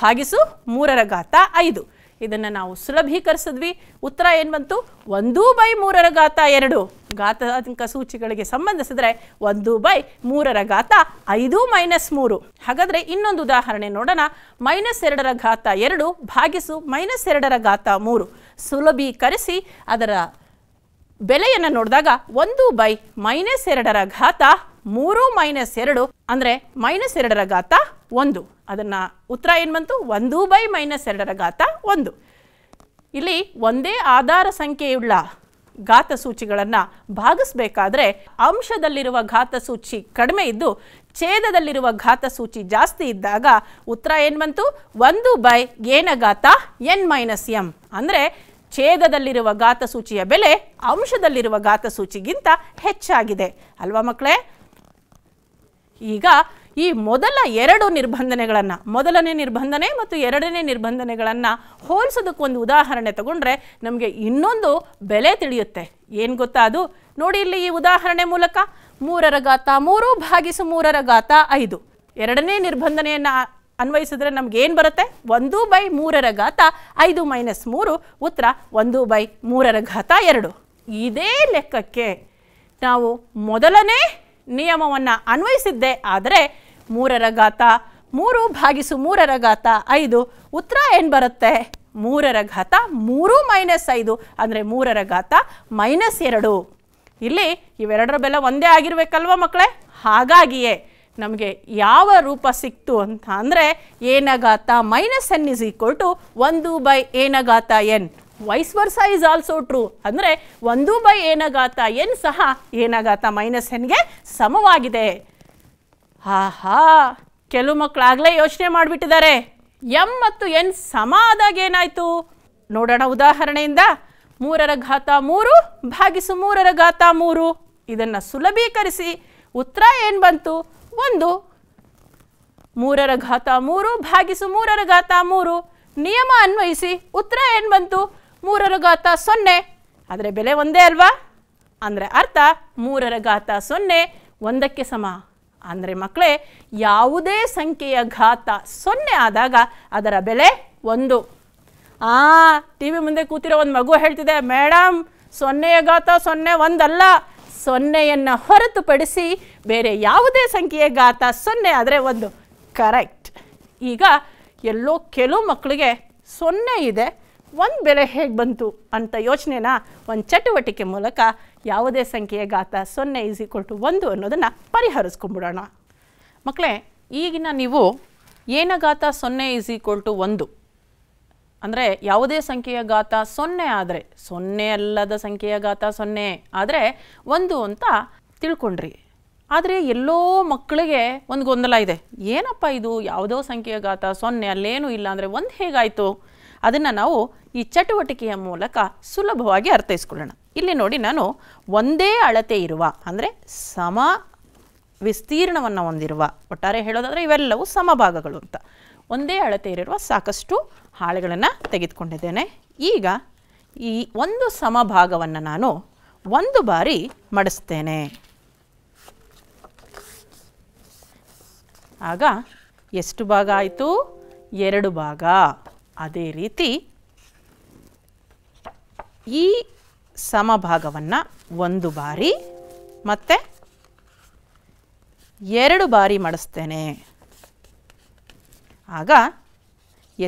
ಭಾಗಿಸು ಮೂರರ ಘಾತ ಐದು ಇದನ್ನು ನಾವು ಸುಲಭೀಕರಿಸಿದ್ವಿ ಉತ್ತರ ಏನು ಬಂತು ಒಂದು ಬೈ ಮೂರರ ಘಾತ ಎರಡು ಘಾತಾಂಕ ಸೂಚಿಗಳಿಗೆ ಸಂಬಂಧಿಸಿದ್ರೆ ಒಂದು ಬೈ ಮೂರರ ಘಾತ ಐದು ಮೈನಸ್ ಮೂರು ಹಾಗಾದರೆ ಇನ್ನೊಂದು ಉದಾಹರಣೆ ನೋಡೋಣ ಮೈನಸ್ ಎರಡರ ಘಾತ ಎರಡು ಭಾಗಿಸು ಮೈನಸ್ ಎರಡರ ಘಾತ ಮೂರು ಸುಲಭೀಕರಿಸಿ ಅದರ ಬೆಲೆಯನ್ನು ನೋಡಿದಾಗ ಒಂದು ಬೈ ಮೈನಸ್ ಎರಡರ ಘಾತ ಮೂರು ಮೈನಸ್ ಎರಡು ಅಂದರೆ ಮೈನಸ್ ಎರಡರ ಘಾತ ಒಂದು ಅದನ್ನು ಉತ್ತರ ಏನು ಬಂತು ಒಂದು ಬೈ ಮೈನಸ್ ಎರಡರ ಘಾತ ಒಂದು ಇಲ್ಲಿ ಒಂದೇ ಆಧಾರ ಸಂಖ್ಯೆಯುಳ್ಳ ಘಾತ ಸೂಚಿಗಳನ್ನು ಭಾಗಿಸ್ಬೇಕಾದ್ರೆ ಅಂಶದಲ್ಲಿರುವ ಘಾತ ಸೂಚಿ ಕಡಿಮೆ ಇದ್ದು ಛೇದದಲ್ಲಿರುವ ಘಾತ ಸೂಚಿ ಜಾಸ್ತಿ ಇದ್ದಾಗ ಉತ್ತರ ಏನು ಬಂತು ಒಂದು ಬೈ ಏನ ಘಾತ ಎನ್ ಮೈನಸ್ ಎಂ ಅಂದರೆ ಛೇದದಲ್ಲಿರುವ ಘಾತ ಸೂಚಿಯ ಬೆಲೆ ಅಂಶದಲ್ಲಿರುವ ಘಾತ ಸೂಚಿಗಿಂತ ಹೆಚ್ಚಾಗಿದೆ ಅಲ್ವಾ ಮಕ್ಕಳೇ ಈಗ ಈ ಮೊದಲ ಎರಡು ನಿರ್ಬಂಧನೆಗಳನ್ನು ಮೊದಲನೇ ನಿರ್ಬಂಧನೆ ಮತ್ತು ಎರಡನೇ ನಿರ್ಬಂಧನೆಗಳನ್ನು ಹೋಲಿಸೋದಕ್ಕೊಂದು ಉದಾಹರಣೆ ತಗೊಂಡ್ರೆ ನಮಗೆ ಇನ್ನೊಂದು ಬೆಲೆ ತಿಳಿಯುತ್ತೆ ಏನು ಗೊತ್ತಾ ಅದು ನೋಡಿ ಇಲ್ಲಿ ಈ ಉದಾಹರಣೆ ಮೂಲಕ ಮೂರರ ಗಾತ ಮೂರು ಭಾಗಿಸು ಮೂರರ ಗಾತ ಐದು ಎರಡನೇ ನಿರ್ಬಂಧನೆಯನ್ನು ಅನ್ವಯಿಸಿದ್ರೆ ನಮಗೇನು ಬರುತ್ತೆ ಒಂದು ಬೈ ಮೂರರ ಘಾತ ಐದು ಮೈನಸ್ ಮೂರು ಉತ್ತರ ಒಂದು ಬೈ ಮೂರರ ಘಾತ ಎರಡು ಇದೇ ಲೆಕ್ಕಕ್ಕೆ ನಾವು ಮೊದಲನೇ ನಿಯಮವನ್ನು ಅನ್ವಯಿಸಿದ್ದೆ ಆದರೆ ಮೂರರ ಘಾತ ಮೂರು ಭಾಗಿಸು ಮೂರರ ಘಾತ ಐದು ಉತ್ತರ ಏನು ಬರುತ್ತೆ ಮೂರರ ಘಾತ ಮೂರು ಮೈನಸ್ ಐದು ಅಂದರೆ ಮೂರರ ಘಾತ ಮೈನಸ್ ಎರಡು ಇಲ್ಲಿ ಇವೆರಡರ ಬೆಲೆ ಒಂದೇ ಆಗಿರಬೇಕಲ್ವ ಮಕ್ಕಳೇ ಹಾಗಾಗಿಯೇ ನಮಗೆ ಯಾವ ರೂಪ ಸಿಕ್ತು ಅಂತ ಅಂದರೆ ಏನಗಾತ minus n is equal to ಒಂದು ಬೈ ಏನಗಾತ n vice versa is also true ಅಂದರೆ ಒಂದು ಬೈ ಏನಾಗಾತ ಎನ್ ಸಹ ಏನಾಗಾತ ಮೈನಸ್ ಎನ್ಗೆ ಸಮವಾಗಿದೆ ಆಹಾ ಕೆಲವು ಮಕ್ಕಳಾಗಲೇ ಯೋಚನೆ ಮಾಡಿಬಿಟ್ಟಿದ್ದಾರೆ ಎಂ ಮತ್ತು ಎನ್ ಸಮ ಆದಾಗ ಏನಾಯಿತು ನೋಡೋಣ ಉದಾಹರಣೆಯಿಂದ ಮೂರರ ಘಾತ ಮೂರು ಭಾಗಿಸು ಮೂರರ ಘಾತ ಮೂರು ಇದನ್ನು ಸುಲಭೀಕರಿಸಿ ಉತ್ತರ ಏನು ಬಂತು ಒಂದು ಮೂರರ ಘಾತ ಮೂರು ಭಾಗಿಸು ಮೂರರ ಘಾತ ಮೂರು ನಿಯಮ ಅನ್ವಯಿಸಿ ಉತ್ತರ ಏನು ಬಂತು ಮೂರರ ಘಾತ ಸೊನ್ನೆ ಆದರೆ ಬೆಲೆ ಒಂದೇ ಅಲ್ವಾ ಅಂದರೆ ಅರ್ಥ ಮೂರರ ಘಾತ ಸೊನ್ನೆ ಒಂದಕ್ಕೆ ಸಮ ಅಂದರೆ ಮಕ್ಕಳೇ ಯಾವುದೇ ಸಂಖ್ಯೆಯ ಘಾತ ಸೊನ್ನೆ ಆದಾಗ ಅದರ ಬೆಲೆ ಒಂದು ಆ ಟಿ ವಿ ಮುಂದೆ ಕೂತಿರೋ ಒಂದು ಮಗು ಹೇಳ್ತಿದೆ ಮೇಡಮ್ ಸೊನ್ನೆಯ ಘಾತ ಸೊನ್ನೆ ಒಂದಲ್ಲ ಸೊನ್ನೆಯನ್ನು ಹೊರತುಪಡಿಸಿ ಬೇರೆ ಯಾವುದೇ ಸಂಖ್ಯೆಯ ಘಾತ ಸೊನ್ನೆ ಆದರೆ ಒಂದು ಕರೆಕ್ಟ್ ಈಗ ಎಲ್ಲೋ ಕೆಲವು ಮಕ್ಕಳಿಗೆ ಸೊನ್ನೆ ಇದೆ ಒಂದು ಬೆಲೆ ಹೇಗೆ ಬಂತು ಅಂತ ಯೋಚನೆನ ಒಂದು ಚಟುವಟಿಕೆ ಮೂಲಕ ಯಾವುದೇ ಸಂಖ್ಯೆಯ ಗಾತ ಸೊನ್ನೆ ಈಸ್ ಈಕ್ವಲ್ ಟು ಒಂದು ಅನ್ನೋದನ್ನು ಪರಿಹರಿಸ್ಕೊಂಬಿಡೋಣ ಮಕ್ಕಳೇ ಈಗಿನ ನೀವು ಏನ ಗಾತ ಸೊನ್ನೆ ಈಸ್ ಈಕ್ವಲ್ ಟು ಒಂದು ಅಂದರೆ ಯಾವುದೇ ಸಂಖ್ಯೆಯ ಗಾತ ಸೊನ್ನೆ ಆದರೆ ಸೊನ್ನೆ ಅಲ್ಲದ ಸಂಖ್ಯೆಯ ಗಾತ ಸೊನ್ನೆ ಆದರೆ ಒಂದು ಅಂತ ತಿಳ್ಕೊಂಡ್ರಿ ಆದರೆ ಎಲ್ಲೋ ಮಕ್ಕಳಿಗೆ ಒಂದು ಗೊಂದಲ ಇದೆ ಏನಪ್ಪ ಇದು ಯಾವುದೋ ಸಂಖ್ಯೆಯ ಗಾತ ಸೊನ್ನೆ ಅಲ್ಲೇನೂ ಇಲ್ಲ ಅಂದರೆ ಒಂದು ಹೇಗಾಯಿತು ಅದನ್ನು ನಾವು ಈ ಚಟುವಟಿಕೆಯ ಮೂಲಕ ಸುಲಭವಾಗಿ ಅರ್ಥೈಸ್ಕೊಳ್ಳೋಣ ಇಲ್ಲಿ ನೋಡಿ ನಾನು ಒಂದೇ ಅಳತೆ ಇರುವ ಅಂದರೆ ಸಮ ವಿಸ್ತೀರ್ಣವನ್ನು ಹೊಂದಿರುವ ಒಟ್ಟಾರೆ ಹೇಳೋದಾದರೆ ಇವೆಲ್ಲವೂ ಸಮಭಾಗಗಳು ಅಂತ ಒಂದೇ ಅಳತೆ ಇರುವ ಸಾಕಷ್ಟು ಹಾಳೆಗಳನ್ನು ತೆಗೆದುಕೊಂಡಿದ್ದೇನೆ ಈಗ ಈ ಒಂದು ಸಮಭಾಗವನ್ನು ನಾನು ಒಂದು ಬಾರಿ ಮಡಿಸ್ತೇನೆ ಆಗ ಎಷ್ಟು ಭಾಗ ಆಯಿತು ಎರಡು ಭಾಗ ಅದೇ ರೀತಿ ಈ ಸಮಭಾಗವನ್ನು ಒಂದು ಬಾರಿ ಮತ್ತೆ ಎರಡು ಬಾರಿ ಮಡಿಸ್ತೇನೆ ಆಗ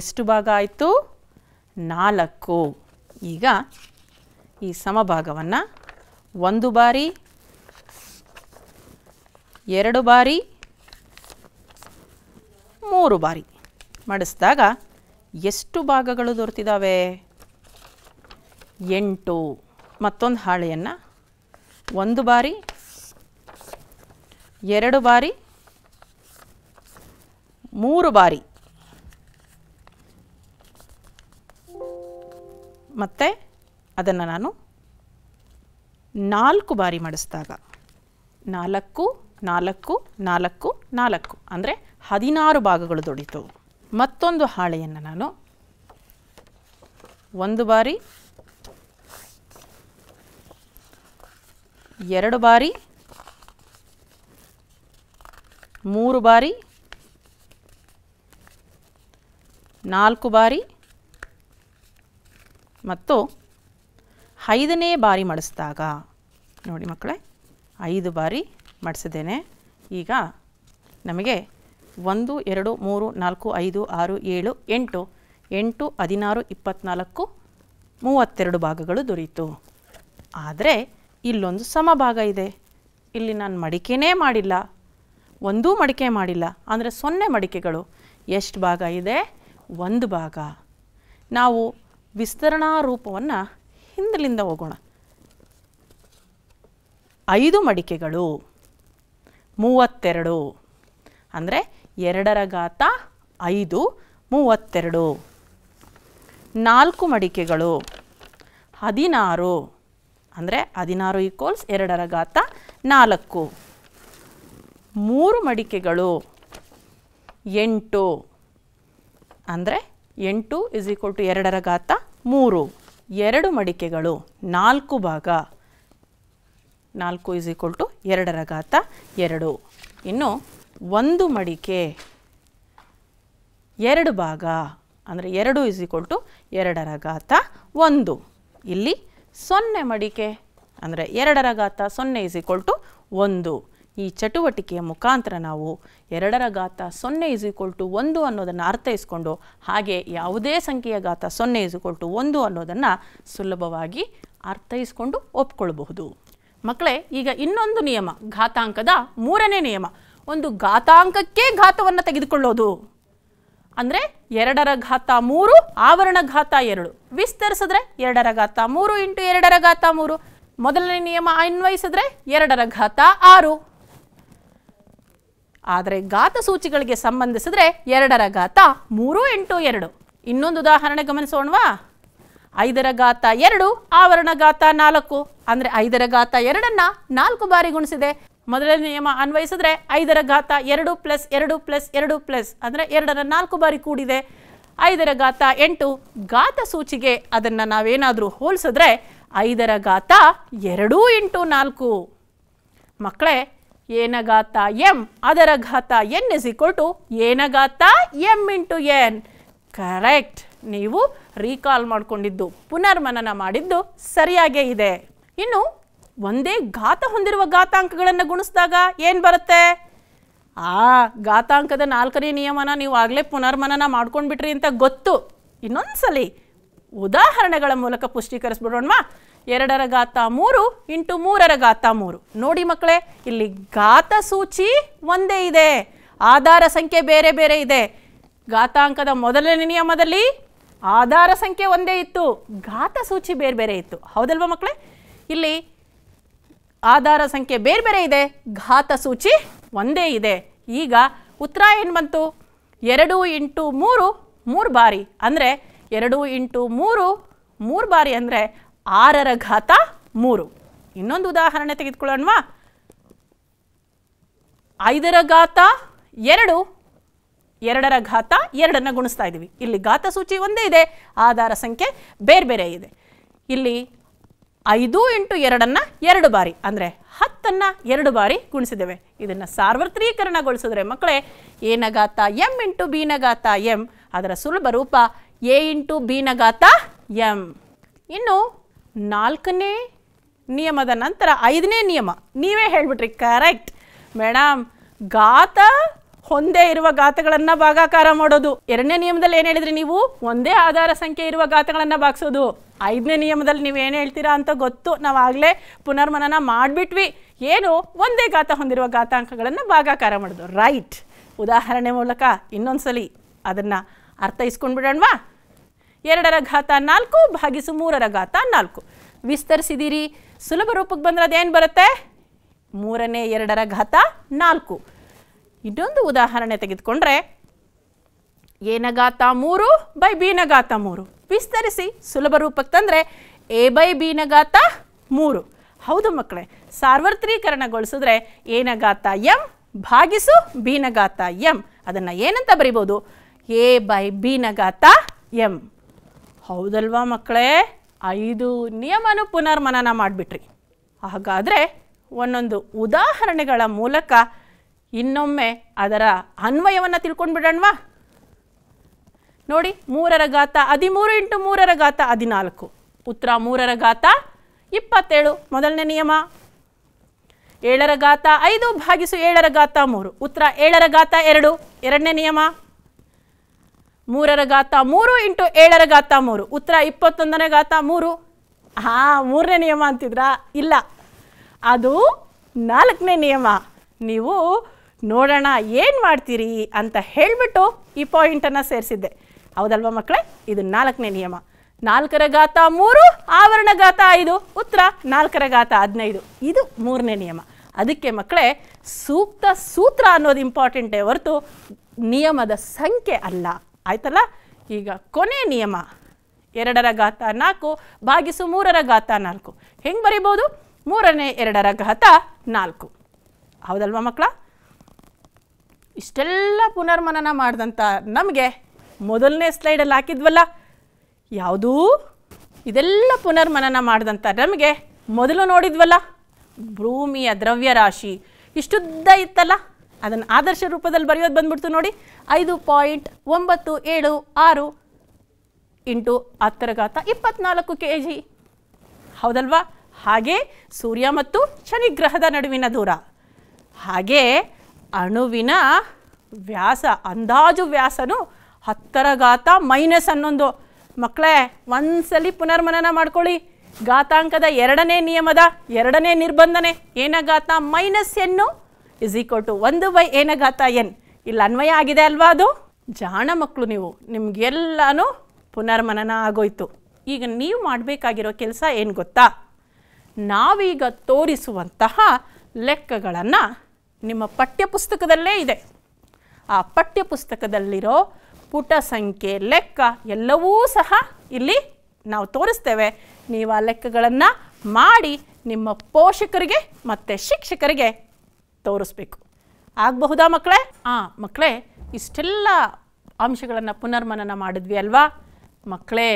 ಎಷ್ಟು ಭಾಗ ಆಯಿತು ನಾಲ್ಕು ಈಗ ಈ ಸಮಭಾಗವನ್ನು ಒಂದು ಬಾರಿ ಎರಡು ಬಾರಿ ಮೂರು ಬಾರಿ ಮಡಿಸಿದಾಗ ಎಷ್ಟು ಭಾಗಗಳು ದೊರೆತಿದ್ದಾವೆ ಎಂಟು ಮತ್ತೊಂದು ಹಾಳೆಯನ್ನು ಒಂದು ಬಾರಿ ಎರಡು ಬಾರಿ ಮೂರು ಬಾರಿ ಮತ್ತೆ, ಅದನ್ನು ನಾನು ನಾಲ್ಕು ಬಾರಿ ಮಾಡಿಸಿದಾಗ ನಾಲ್ಕು ನಾಲ್ಕು ನಾಲ್ಕು ನಾಲ್ಕು ಅಂದರೆ ಹದಿನಾರು ಭಾಗಗಳು ದೊಡಿತು ಮತ್ತೊಂದು ಹಾಳೆಯನ್ನು ನಾನು ಒಂದು ಬಾರಿ ಎರಡು ಬಾರಿ ಮೂರು ಬಾರಿ ನಾಲ್ಕು ಬಾರಿ ಮತ್ತು ಐದನೇ ಬಾರಿ ಮಡಿಸಿದಾಗ ನೋಡಿ ಮಕ್ಕಳೇ ಐದು ಬಾರಿ ಮಡಿಸಿದ್ದೇನೆ ಈಗ ನಮಗೆ ಒಂದು ಎರಡು ಮೂರು ನಾಲ್ಕು ಐದು ಆರು ಏಳು ಎಂಟು ಎಂಟು ಹದಿನಾರು ಇಪ್ಪತ್ತ್ನಾಲ್ಕು ಮೂವತ್ತೆರಡು ಭಾಗಗಳು ದೊರೀತು ಆದರೆ ಇಲ್ಲೊಂದು ಸಮಭಾಗ ಇದೆ ಇಲ್ಲಿ ನಾನು ಮಡಿಕೆನೇ ಮಾಡಿಲ್ಲ ಒಂದೂ ಮಡಿಕೆ ಮಾಡಿಲ್ಲ ಅಂದರೆ ಸೊನ್ನೆ ಮಡಿಕೆಗಳು ಎಷ್ಟು ಭಾಗ ಇದೆ ಒಂದು ಭಾಗ ನಾವು ವಿಸ್ತರಣಾ ರೂಪವನ್ನು ಹಿಂದಲಿಂದ ಹೋಗೋಣ ಐದು ಮಡಿಕೆಗಳು ಮೂವತ್ತೆರಡು ಅಂದರೆ ಎರಡರ ಗಾತ ಐದು ಮೂವತ್ತೆರಡು ನಾಲ್ಕು ಮಡಿಕೆಗಳು ಹದಿನಾರು ಅಂದರೆ ಹದಿನಾರು ಈಕ್ವಲ್ಸ್ ಎರಡರ ಗಾತ ನಾಲ್ಕು ಮೂರು ಮಡಿಕೆಗಳು ಎಂಟು ಅಂದರೆ ಎಂಟು ಇಸ್ ಈಕ್ವಲ್ ಟು ಎರಡರ ಗಾತ ಮೂರು ಎರಡು ಮಡಿಕೆಗಳು ನಾಲ್ಕು ಭಾಗ ನಾಲ್ಕು ಇಸ್ ಈಕ್ವಲ್ ಟು ಎರಡರ ಗಾತ ಎರಡು ಇನ್ನು ಒಂದು ಮಡಿಕೆ ಎರಡು ಭಾಗ ಅಂದರೆ ಎರಡು ಇಸ್ ಈಕ್ವಲ್ ಟು ಎರಡರ ಘಾತ ಒಂದು ಇಲ್ಲಿ ಸೊನ್ನೆ ಮಡಿಕೆ ಅಂದರೆ ಎರಡರ ಘಾತ ಸೊನ್ನೆ ಇಸ್ ಈಕ್ವಲ್ ಟು ಒಂದು ಈ ಚಟುವಟಿಕೆಯ ಮುಖಾಂತರ ನಾವು ಎರಡರ ಘಾತ ಸೊನ್ನೆ ಇಸ್ ಈಕ್ವಲ್ ಟು ಒಂದು ಅನ್ನೋದನ್ನು ಅರ್ಥೈಸ್ಕೊಂಡು ಹಾಗೆ ಯಾವುದೇ ಸಂಖ್ಯೆಯ ಘಾತ ಸೊನ್ನೆ ಇಸ್ ಈಕ್ವಲ್ ಟು ಒಂದು ಅನ್ನೋದನ್ನು ಸುಲಭವಾಗಿ ಅರ್ಥೈಸ್ಕೊಂಡು ಒಪ್ಕೊಳ್ಬಹುದು ಮಕ್ಕಳೇ ಈಗ ಇನ್ನೊಂದು ನಿಯಮ ಘಾತಾಂಕದ ಮೂರನೇ ನಿಯಮ ಒಂದು ಘಾತಾಂಕಕ್ಕೆ ಘಾತವನ್ನು ತೆಗೆದುಕೊಳ್ಳೋದು ಅಂದರೆ ಎರಡರ ಘಾತ ಮೂರು ಆವರಣ ಘಾತ ಎರಡು ವಿಸ್ತರಿಸಿದ್ರೆ ಎರಡರ ಘಾತ ಮೂರು ಇಂಟು ಎರಡರ ಘಾತ ಮೂರು ಮೊದಲನೇ ನಿಯಮ ಅನ್ವಯಿಸಿದ್ರೆ ಎರಡರ ಘಾತ ಆರು ಆದರೆ ಘಾತ ಸೂಚಿಗಳಿಗೆ ಸಂಬಂಧಿಸಿದ್ರೆ ಎರಡರ ಘಾತ ಮೂರು ಎಂಟು ಎರಡು ಇನ್ನೊಂದು ಉದಾಹರಣೆ ಗಮನಿಸೋಣವಾ ಐದರ ಘಾತ ಎರಡು ಆವರಣ ಘಾತ ನಾಲ್ಕು ಅಂದರೆ ಐದರ ಘಾತ ಎರಡನ್ನು ನಾಲ್ಕು ಬಾರಿ ಗುಣಿಸಿದೆ ಮೊದಲನೇ ನಿಯಮ ಅನ್ವಯಿಸಿದ್ರೆ ಐದರ ಘಾತ ಎರಡು ಪ್ಲಸ್ ಎರಡು ಪ್ಲಸ್ ಎರಡು ಪ್ಲಸ್ ಅಂದರೆ ಎರಡರ ನಾಲ್ಕು ಬಾರಿ ಕೂಡಿದೆ ಐದರ ಘಾತ ಎಂಟು ಘಾತ ಸೂಚಿಗೆ ಅದನ್ನು ನಾವೇನಾದರೂ ಹೋಲಿಸಿದ್ರೆ ಐದರ ಘಾತ ಎರಡು ಇಂಟು ನಾಲ್ಕು ಮಕ್ಕಳೇ ಏನ ಏನಗಾತ ಎಂ ಅದರ ಘಾತ ಎನ್ ಇಸ್ ಈಕ್ವಲ್ ಟು ಏನಗಾತ ಎಂ ಇಂಟು ಎನ್ ಕರೆಕ್ಟ್ ನೀವು ರೀಕಾಲ್ ಮಾಡಿಕೊಂಡಿದ್ದು ಪುನರ್ಮನನ ಮಾಡಿದ್ದು ಸರಿಯಾಗೇ ಇದೆ ಇನ್ನು ಒಂದೇ ಘಾತ ಹೊಂದಿರುವ ಘಾತಾಂಕಗಳನ್ನು ಗುಣಿಸಿದಾಗ ಏನು ಬರುತ್ತೆ ಆ ಘಾತಾಂಕದ ನಾಲ್ಕನೇ ನಿಯಮನ ನೀವು ಆಗಲೇ ಪುನರ್ಮನನ ಮಾಡ್ಕೊಂಡ್ಬಿಟ್ರಿ ಅಂತ ಗೊತ್ತು ಇನ್ನೊಂದ್ಸಲಿ ಉದಾಹರಣೆಗಳ ಮೂಲಕ ಪುಷ್ಟೀಕರಿಸ್ಬಿಡೋಣವಾ ಎರಡರ ಘಾತ ಮೂರು ಇಂಟು ಮೂರರ ಘಾತ ಮೂರು ನೋಡಿ ಮಕ್ಕಳೇ ಇಲ್ಲಿ ಘಾತ ಸೂಚಿ ಒಂದೇ ಇದೆ ಆಧಾರ ಸಂಖ್ಯೆ ಬೇರೆ ಬೇರೆ ಇದೆ ಘಾತಾಂಕದ ಮೊದಲನೇ ನಿಯಮದಲ್ಲಿ ಆಧಾರ ಸಂಖ್ಯೆ ಒಂದೇ ಇತ್ತು ಘಾತ ಸೂಚಿ ಬೇರೆ ಬೇರೆ ಇತ್ತು ಹೌದಲ್ವಾ ಮಕ್ಕಳೇ ಇಲ್ಲಿ ಆಧಾರ ಸಂಖ್ಯೆ ಬೇರೆ ಬೇರೆ ಇದೆ ಘಾತ ಸೂಚಿ ಒಂದೇ ಇದೆ ಈಗ ಉತ್ತರ ಏನು ಬಂತು ಎರಡು ಇಂಟು ಮೂರು ಮೂರು ಬಾರಿ ಅಂದರೆ ಎರಡು ಇಂಟು ಮೂರು ಮೂರು ಬಾರಿ ಅಂದರೆ ಆರರ ಘಾತ ಮೂರು ಇನ್ನೊಂದು ಉದಾಹರಣೆ ತೆಗೆದುಕೊಳ್ಳೋಣವಾ ಐದರ ಘಾತ ಎರಡು ಎರಡರ ಘಾತ ಎರಡನ್ನು ಗುಣಿಸ್ತಾ ಇದ್ದೀವಿ ಇಲ್ಲಿ ಘಾತ ಸೂಚಿ ಒಂದೇ ಇದೆ ಆಧಾರ ಸಂಖ್ಯೆ ಬೇರೆ ಬೇರೆ ಇದೆ ಇಲ್ಲಿ ಐದು ಇಂಟು ಎರಡನ್ನು ಎರಡು ಬಾರಿ ಅಂದರೆ ಹತ್ತನ್ನು ಎರಡು ಬಾರಿ ಗುಣಿಸಿದ್ದೇವೆ ಇದನ್ನು ಸಾರ್ವತ್ರೀಕರಣಗೊಳಿಸಿದ್ರೆ ಮಕ್ಕಳೇ ಗಾತ ಎಂ ಇಂಟು ಬಿನಗಾತ ಎಂ ಅದರ ಸುಲಭ ರೂಪ ಎ ಇಂಟು ನಗಾತ ಎಂ ಇನ್ನು ನಾಲ್ಕನೇ ನಿಯಮದ ನಂತರ ಐದನೇ ನಿಯಮ ನೀವೇ ಹೇಳ್ಬಿಟ್ರಿ ಕರೆಕ್ಟ್ ಮೇಡಮ್ ಗಾತ ಹೊಂದೇ ಇರುವ ಗಾತಗಳನ್ನು ಭಾಗಾಕಾರ ಮಾಡೋದು ಎರಡನೇ ನಿಯಮದಲ್ಲಿ ಏನು ಹೇಳಿದ್ರಿ ನೀವು ಒಂದೇ ಆಧಾರ ಸಂಖ್ಯೆ ಇರುವ ಗಾತಗಳನ್ನು ಭಾಗಿಸೋದು ಐದನೇ ನಿಯಮದಲ್ಲಿ ನೀವು ಏನು ಹೇಳ್ತೀರಾ ಅಂತ ಗೊತ್ತು ನಾವು ಆಗಲೇ ಪುನರ್ಮನನ ಮಾಡಿಬಿಟ್ವಿ ಏನು ಒಂದೇ ಗಾತ ಹೊಂದಿರುವ ಘಾತಾಂಕಗಳನ್ನು ಭಾಗಾಕಾರ ಮಾಡೋದು ರೈಟ್ ಉದಾಹರಣೆ ಮೂಲಕ ಇನ್ನೊಂದು ಸಲ ಅದನ್ನು ಅರ್ಥೈಸ್ಕೊಂಡು ಬಿಡೋಣವಾ ಎರಡರ ಘಾತ ನಾಲ್ಕು ಭಾಗಿಸು ಮೂರರ ಘಾತ ನಾಲ್ಕು ವಿಸ್ತರಿಸಿದ್ದೀರಿ ಸುಲಭ ರೂಪಕ್ಕೆ ಬಂದರೆ ಅದೇನು ಬರುತ್ತೆ ಮೂರನೇ ಎರಡರ ಘಾತ ನಾಲ್ಕು ಇನ್ನೊಂದು ಉದಾಹರಣೆ ತೆಗೆದುಕೊಂಡ್ರೆ ಏನ ಘಾತ ಮೂರು ಬೈ ನ ಘಾತ ಮೂರು ವಿಸ್ತರಿಸಿ ಸುಲಭ ರೂಪಕ್ಕೆ ತಂದರೆ ಎ ಬೈ ಬಿನ ಘಾತ ಮೂರು ಹೌದು ಮಕ್ಕಳೇ ಸಾರ್ವತ್ರೀಕರಣಗೊಳಿಸಿದ್ರೆ ಏನ ಘಾತ ಎಂ ಭಾಗಿಸು ಬೀನಗಾತ ಘಾತ ಎಂ ಅದನ್ನು ಏನಂತ ಬರಿಬೋದು ಎ ಬೈ ಬೀನಗಾತ ಘಾತ ಎಂ ಹೌದಲ್ವಾ ಮಕ್ಕಳೇ ಐದು ನಿಯಮನು ಪುನರ್ಮನನ ಮಾಡಿಬಿಟ್ರಿ ಹಾಗಾದರೆ ಒಂದೊಂದು ಉದಾಹರಣೆಗಳ ಮೂಲಕ ಇನ್ನೊಮ್ಮೆ ಅದರ ಅನ್ವಯವನ್ನು ತಿಳ್ಕೊಂಡ್ಬಿಡೋಣವಾ ನೋಡಿ ಮೂರರ ಘಾತ ಹದಿಮೂರು ಇಂಟು ಮೂರರ ಘಾತ ಹದಿನಾಲ್ಕು ಉತ್ತರ ಮೂರರ ಘಾತ ಇಪ್ಪತ್ತೇಳು ಮೊದಲನೇ ನಿಯಮ ಏಳರ ಘಾತ ಐದು ಭಾಗಿಸು ಏಳರ ಘಾತ ಮೂರು ಉತ್ತರ ಏಳರ ಘಾತ ಎರಡು ಎರಡನೇ ನಿಯಮ ಮೂರರ ಘಾತ ಮೂರು ಇಂಟು ಏಳರ ಘಾತ ಮೂರು ಉತ್ತರ ಇಪ್ಪತ್ತೊಂದನೇ ಘಾತ ಮೂರು ಹಾಂ ಮೂರನೇ ನಿಯಮ ಅಂತಿದ್ರಾ ಇಲ್ಲ ಅದು ನಾಲ್ಕನೇ ನಿಯಮ ನೀವು ನೋಡೋಣ ಏನು ಮಾಡ್ತೀರಿ ಅಂತ ಹೇಳಿಬಿಟ್ಟು ಈ ಪಾಯಿಂಟನ್ನು ಸೇರಿಸಿದ್ದೆ ಹೌದಲ್ವಾ ಮಕ್ಕಳೇ ಇದು ನಾಲ್ಕನೇ ನಿಯಮ ನಾಲ್ಕರ ಗಾತ ಮೂರು ಆವರಣ ಗಾತ ಐದು ಉತ್ತರ ನಾಲ್ಕರ ಗಾತ ಹದಿನೈದು ಇದು ಮೂರನೇ ನಿಯಮ ಅದಕ್ಕೆ ಮಕ್ಕಳೇ ಸೂಕ್ತ ಸೂತ್ರ ಅನ್ನೋದು ಇಂಪಾರ್ಟೆಂಟೇ ಹೊರತು ನಿಯಮದ ಸಂಖ್ಯೆ ಅಲ್ಲ ಆಯ್ತಲ್ಲ ಈಗ ಕೊನೆ ನಿಯಮ ಎರಡರ ಘಾತ ನಾಲ್ಕು ಭಾಗಿಸು ಮೂರರ ಘಾತ ನಾಲ್ಕು ಹೆಂಗೆ ಬರಿಬೋದು ಮೂರನೇ ಎರಡರ ಘಾತ ನಾಲ್ಕು ಹೌದಲ್ವಾ ಮಕ್ಕಳ ಇಷ್ಟೆಲ್ಲ ಪುನರ್ಮನನ ಮಾಡಿದಂಥ ನಮಗೆ ಮೊದಲನೇ ಸ್ಲೈಡಲ್ಲಿ ಹಾಕಿದ್ವಲ್ಲ ಯಾವುದೂ ಇದೆಲ್ಲ ಪುನರ್ಮನನ ಮಾಡಿದಂಥ ನಮಗೆ ಮೊದಲು ನೋಡಿದ್ವಲ್ಲ ಭೂಮಿಯ ರಾಶಿ ಇಷ್ಟುದ್ದ ಇತ್ತಲ್ಲ ಅದನ್ನು ಆದರ್ಶ ರೂಪದಲ್ಲಿ ಬರೆಯೋದು ಬಂದ್ಬಿಡ್ತು ನೋಡಿ ಐದು ಪಾಯಿಂಟ್ ಒಂಬತ್ತು ಏಳು ಆರು ಇಂಟು ಹತ್ತರ ಘಾತ ಇಪ್ಪತ್ನಾಲ್ಕು ಕೆ ಜಿ ಹೌದಲ್ವಾ ಹಾಗೆ ಸೂರ್ಯ ಮತ್ತು ಶನಿಗ್ರಹದ ನಡುವಿನ ದೂರ ಹಾಗೆ ಅಣುವಿನ ವ್ಯಾಸ ಅಂದಾಜು ವ್ಯಾಸನು ಹತ್ತರ ಘಾತ ಮೈನಸ್ ಹನ್ನೊಂದು ಮಕ್ಕಳೇ ಒಂದ್ಸಲಿ ಪುನರ್ಮನನ ಮಾಡ್ಕೊಳ್ಳಿ ಗಾತಾಂಕದ ಎರಡನೇ ನಿಯಮದ ಎರಡನೇ ನಿರ್ಬಂಧನೆ ಏನ ಘಾತ ಮೈನಸ್ ಎನ್ನು ಇಸ್ ಈಕ್ವಲ್ ಟು ಒಂದು ಬೈ ಏನ ಎನ್ ಇಲ್ಲಿ ಅನ್ವಯ ಆಗಿದೆ ಅಲ್ವಾ ಅದು ಜಾಣ ಮಕ್ಕಳು ನೀವು ನಿಮಗೆಲ್ಲನೂ ಪುನರ್ಮನನ ಆಗೋಯ್ತು ಈಗ ನೀವು ಮಾಡಬೇಕಾಗಿರೋ ಕೆಲಸ ಏನು ಗೊತ್ತಾ ನಾವೀಗ ತೋರಿಸುವಂತಹ ಲೆಕ್ಕಗಳನ್ನು ನಿಮ್ಮ ಪಠ್ಯಪುಸ್ತಕದಲ್ಲೇ ಇದೆ ಆ ಪಠ್ಯಪುಸ್ತಕದಲ್ಲಿರೋ ಪುಟ ಸಂಖ್ಯೆ ಲೆಕ್ಕ ಎಲ್ಲವೂ ಸಹ ಇಲ್ಲಿ ನಾವು ತೋರಿಸ್ತೇವೆ ನೀವು ಆ ಲೆಕ್ಕಗಳನ್ನು ಮಾಡಿ ನಿಮ್ಮ ಪೋಷಕರಿಗೆ ಮತ್ತು ಶಿಕ್ಷಕರಿಗೆ ತೋರಿಸ್ಬೇಕು ಆಗಬಹುದಾ ಮಕ್ಕಳೇ ಆಂ ಮಕ್ಕಳೇ ಇಷ್ಟೆಲ್ಲ ಅಂಶಗಳನ್ನು ಪುನರ್ಮನನ ಮಾಡಿದ್ವಿ ಅಲ್ವಾ ಮಕ್ಕಳೇ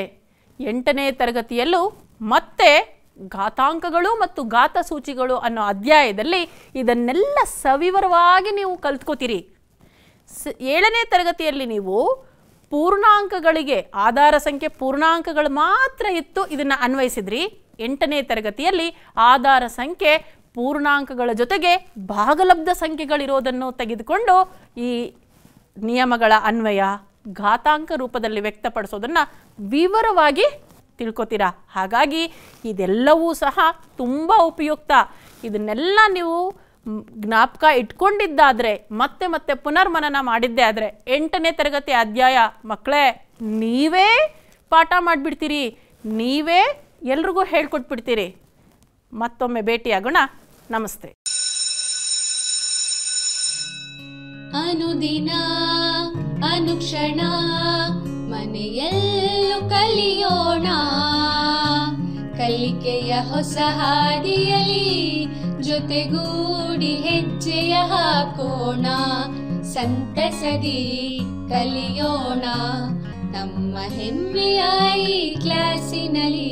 ಎಂಟನೇ ತರಗತಿಯಲ್ಲೂ ಮತ್ತೆ ಘಾತಾಂಕಗಳು ಮತ್ತು ಘಾತಸೂಚಿಗಳು ಸೂಚಿಗಳು ಅನ್ನೋ ಅಧ್ಯಾಯದಲ್ಲಿ ಇದನ್ನೆಲ್ಲ ಸವಿವರವಾಗಿ ನೀವು ಕಲ್ತ್ಕೋತೀರಿ ಏಳನೇ ತರಗತಿಯಲ್ಲಿ ನೀವು ಪೂರ್ಣಾಂಕಗಳಿಗೆ ಆಧಾರ ಸಂಖ್ಯೆ ಪೂರ್ಣಾಂಕಗಳು ಮಾತ್ರ ಇತ್ತು ಇದನ್ನು ಅನ್ವಯಿಸಿದ್ರಿ ಎಂಟನೇ ತರಗತಿಯಲ್ಲಿ ಆಧಾರ ಸಂಖ್ಯೆ ಪೂರ್ಣಾಂಕಗಳ ಜೊತೆಗೆ ಭಾಗಲಬ್ಧ ಸಂಖ್ಯೆಗಳಿರೋದನ್ನು ತೆಗೆದುಕೊಂಡು ಈ ನಿಯಮಗಳ ಅನ್ವಯ ಘಾತಾಂಕ ರೂಪದಲ್ಲಿ ವ್ಯಕ್ತಪಡಿಸೋದನ್ನು ವಿವರವಾಗಿ ತಿಳ್ಕೊತೀರಾ ಹಾಗಾಗಿ ಇದೆಲ್ಲವೂ ಸಹ ತುಂಬ ಉಪಯುಕ್ತ ಇದನ್ನೆಲ್ಲ ನೀವು ಜ್ಞಾಪಕ ಇಟ್ಕೊಂಡಿದ್ದಾದರೆ ಮತ್ತೆ ಮತ್ತೆ ಪುನರ್ಮನನ ಮಾಡಿದ್ದೆ ಆದರೆ ಎಂಟನೇ ತರಗತಿ ಅಧ್ಯಾಯ ಮಕ್ಕಳೇ ನೀವೇ ಪಾಠ ಮಾಡಿಬಿಡ್ತೀರಿ ನೀವೇ ಎಲ್ರಿಗೂ ಹೇಳ್ಕೊಟ್ಬಿಡ್ತೀರಿ ಮತ್ತೊಮ್ಮೆ ಭೇಟಿಯಾಗೋಣ ನಮಸ್ತೆ ಅನುದಿನ ಅನುಕ್ಷಣ ಮನೆಯಲ್ಲೂ ಕಲಿಯೋಣ ಕಲಿಕೆಯ ಹೊಸ ಹಾದಿಯಲಿ ಜೊತೆಗೂಡಿ ಹೆಜ್ಜೆಯ ಹಾಕೋಣ ಸಂತಸದಿ ಕಲಿಯೋಣ ನಮ್ಮ ಹೆಮ್ಮೆಯ ಈ ಕ್ಲಾಸಿನಲ್ಲಿ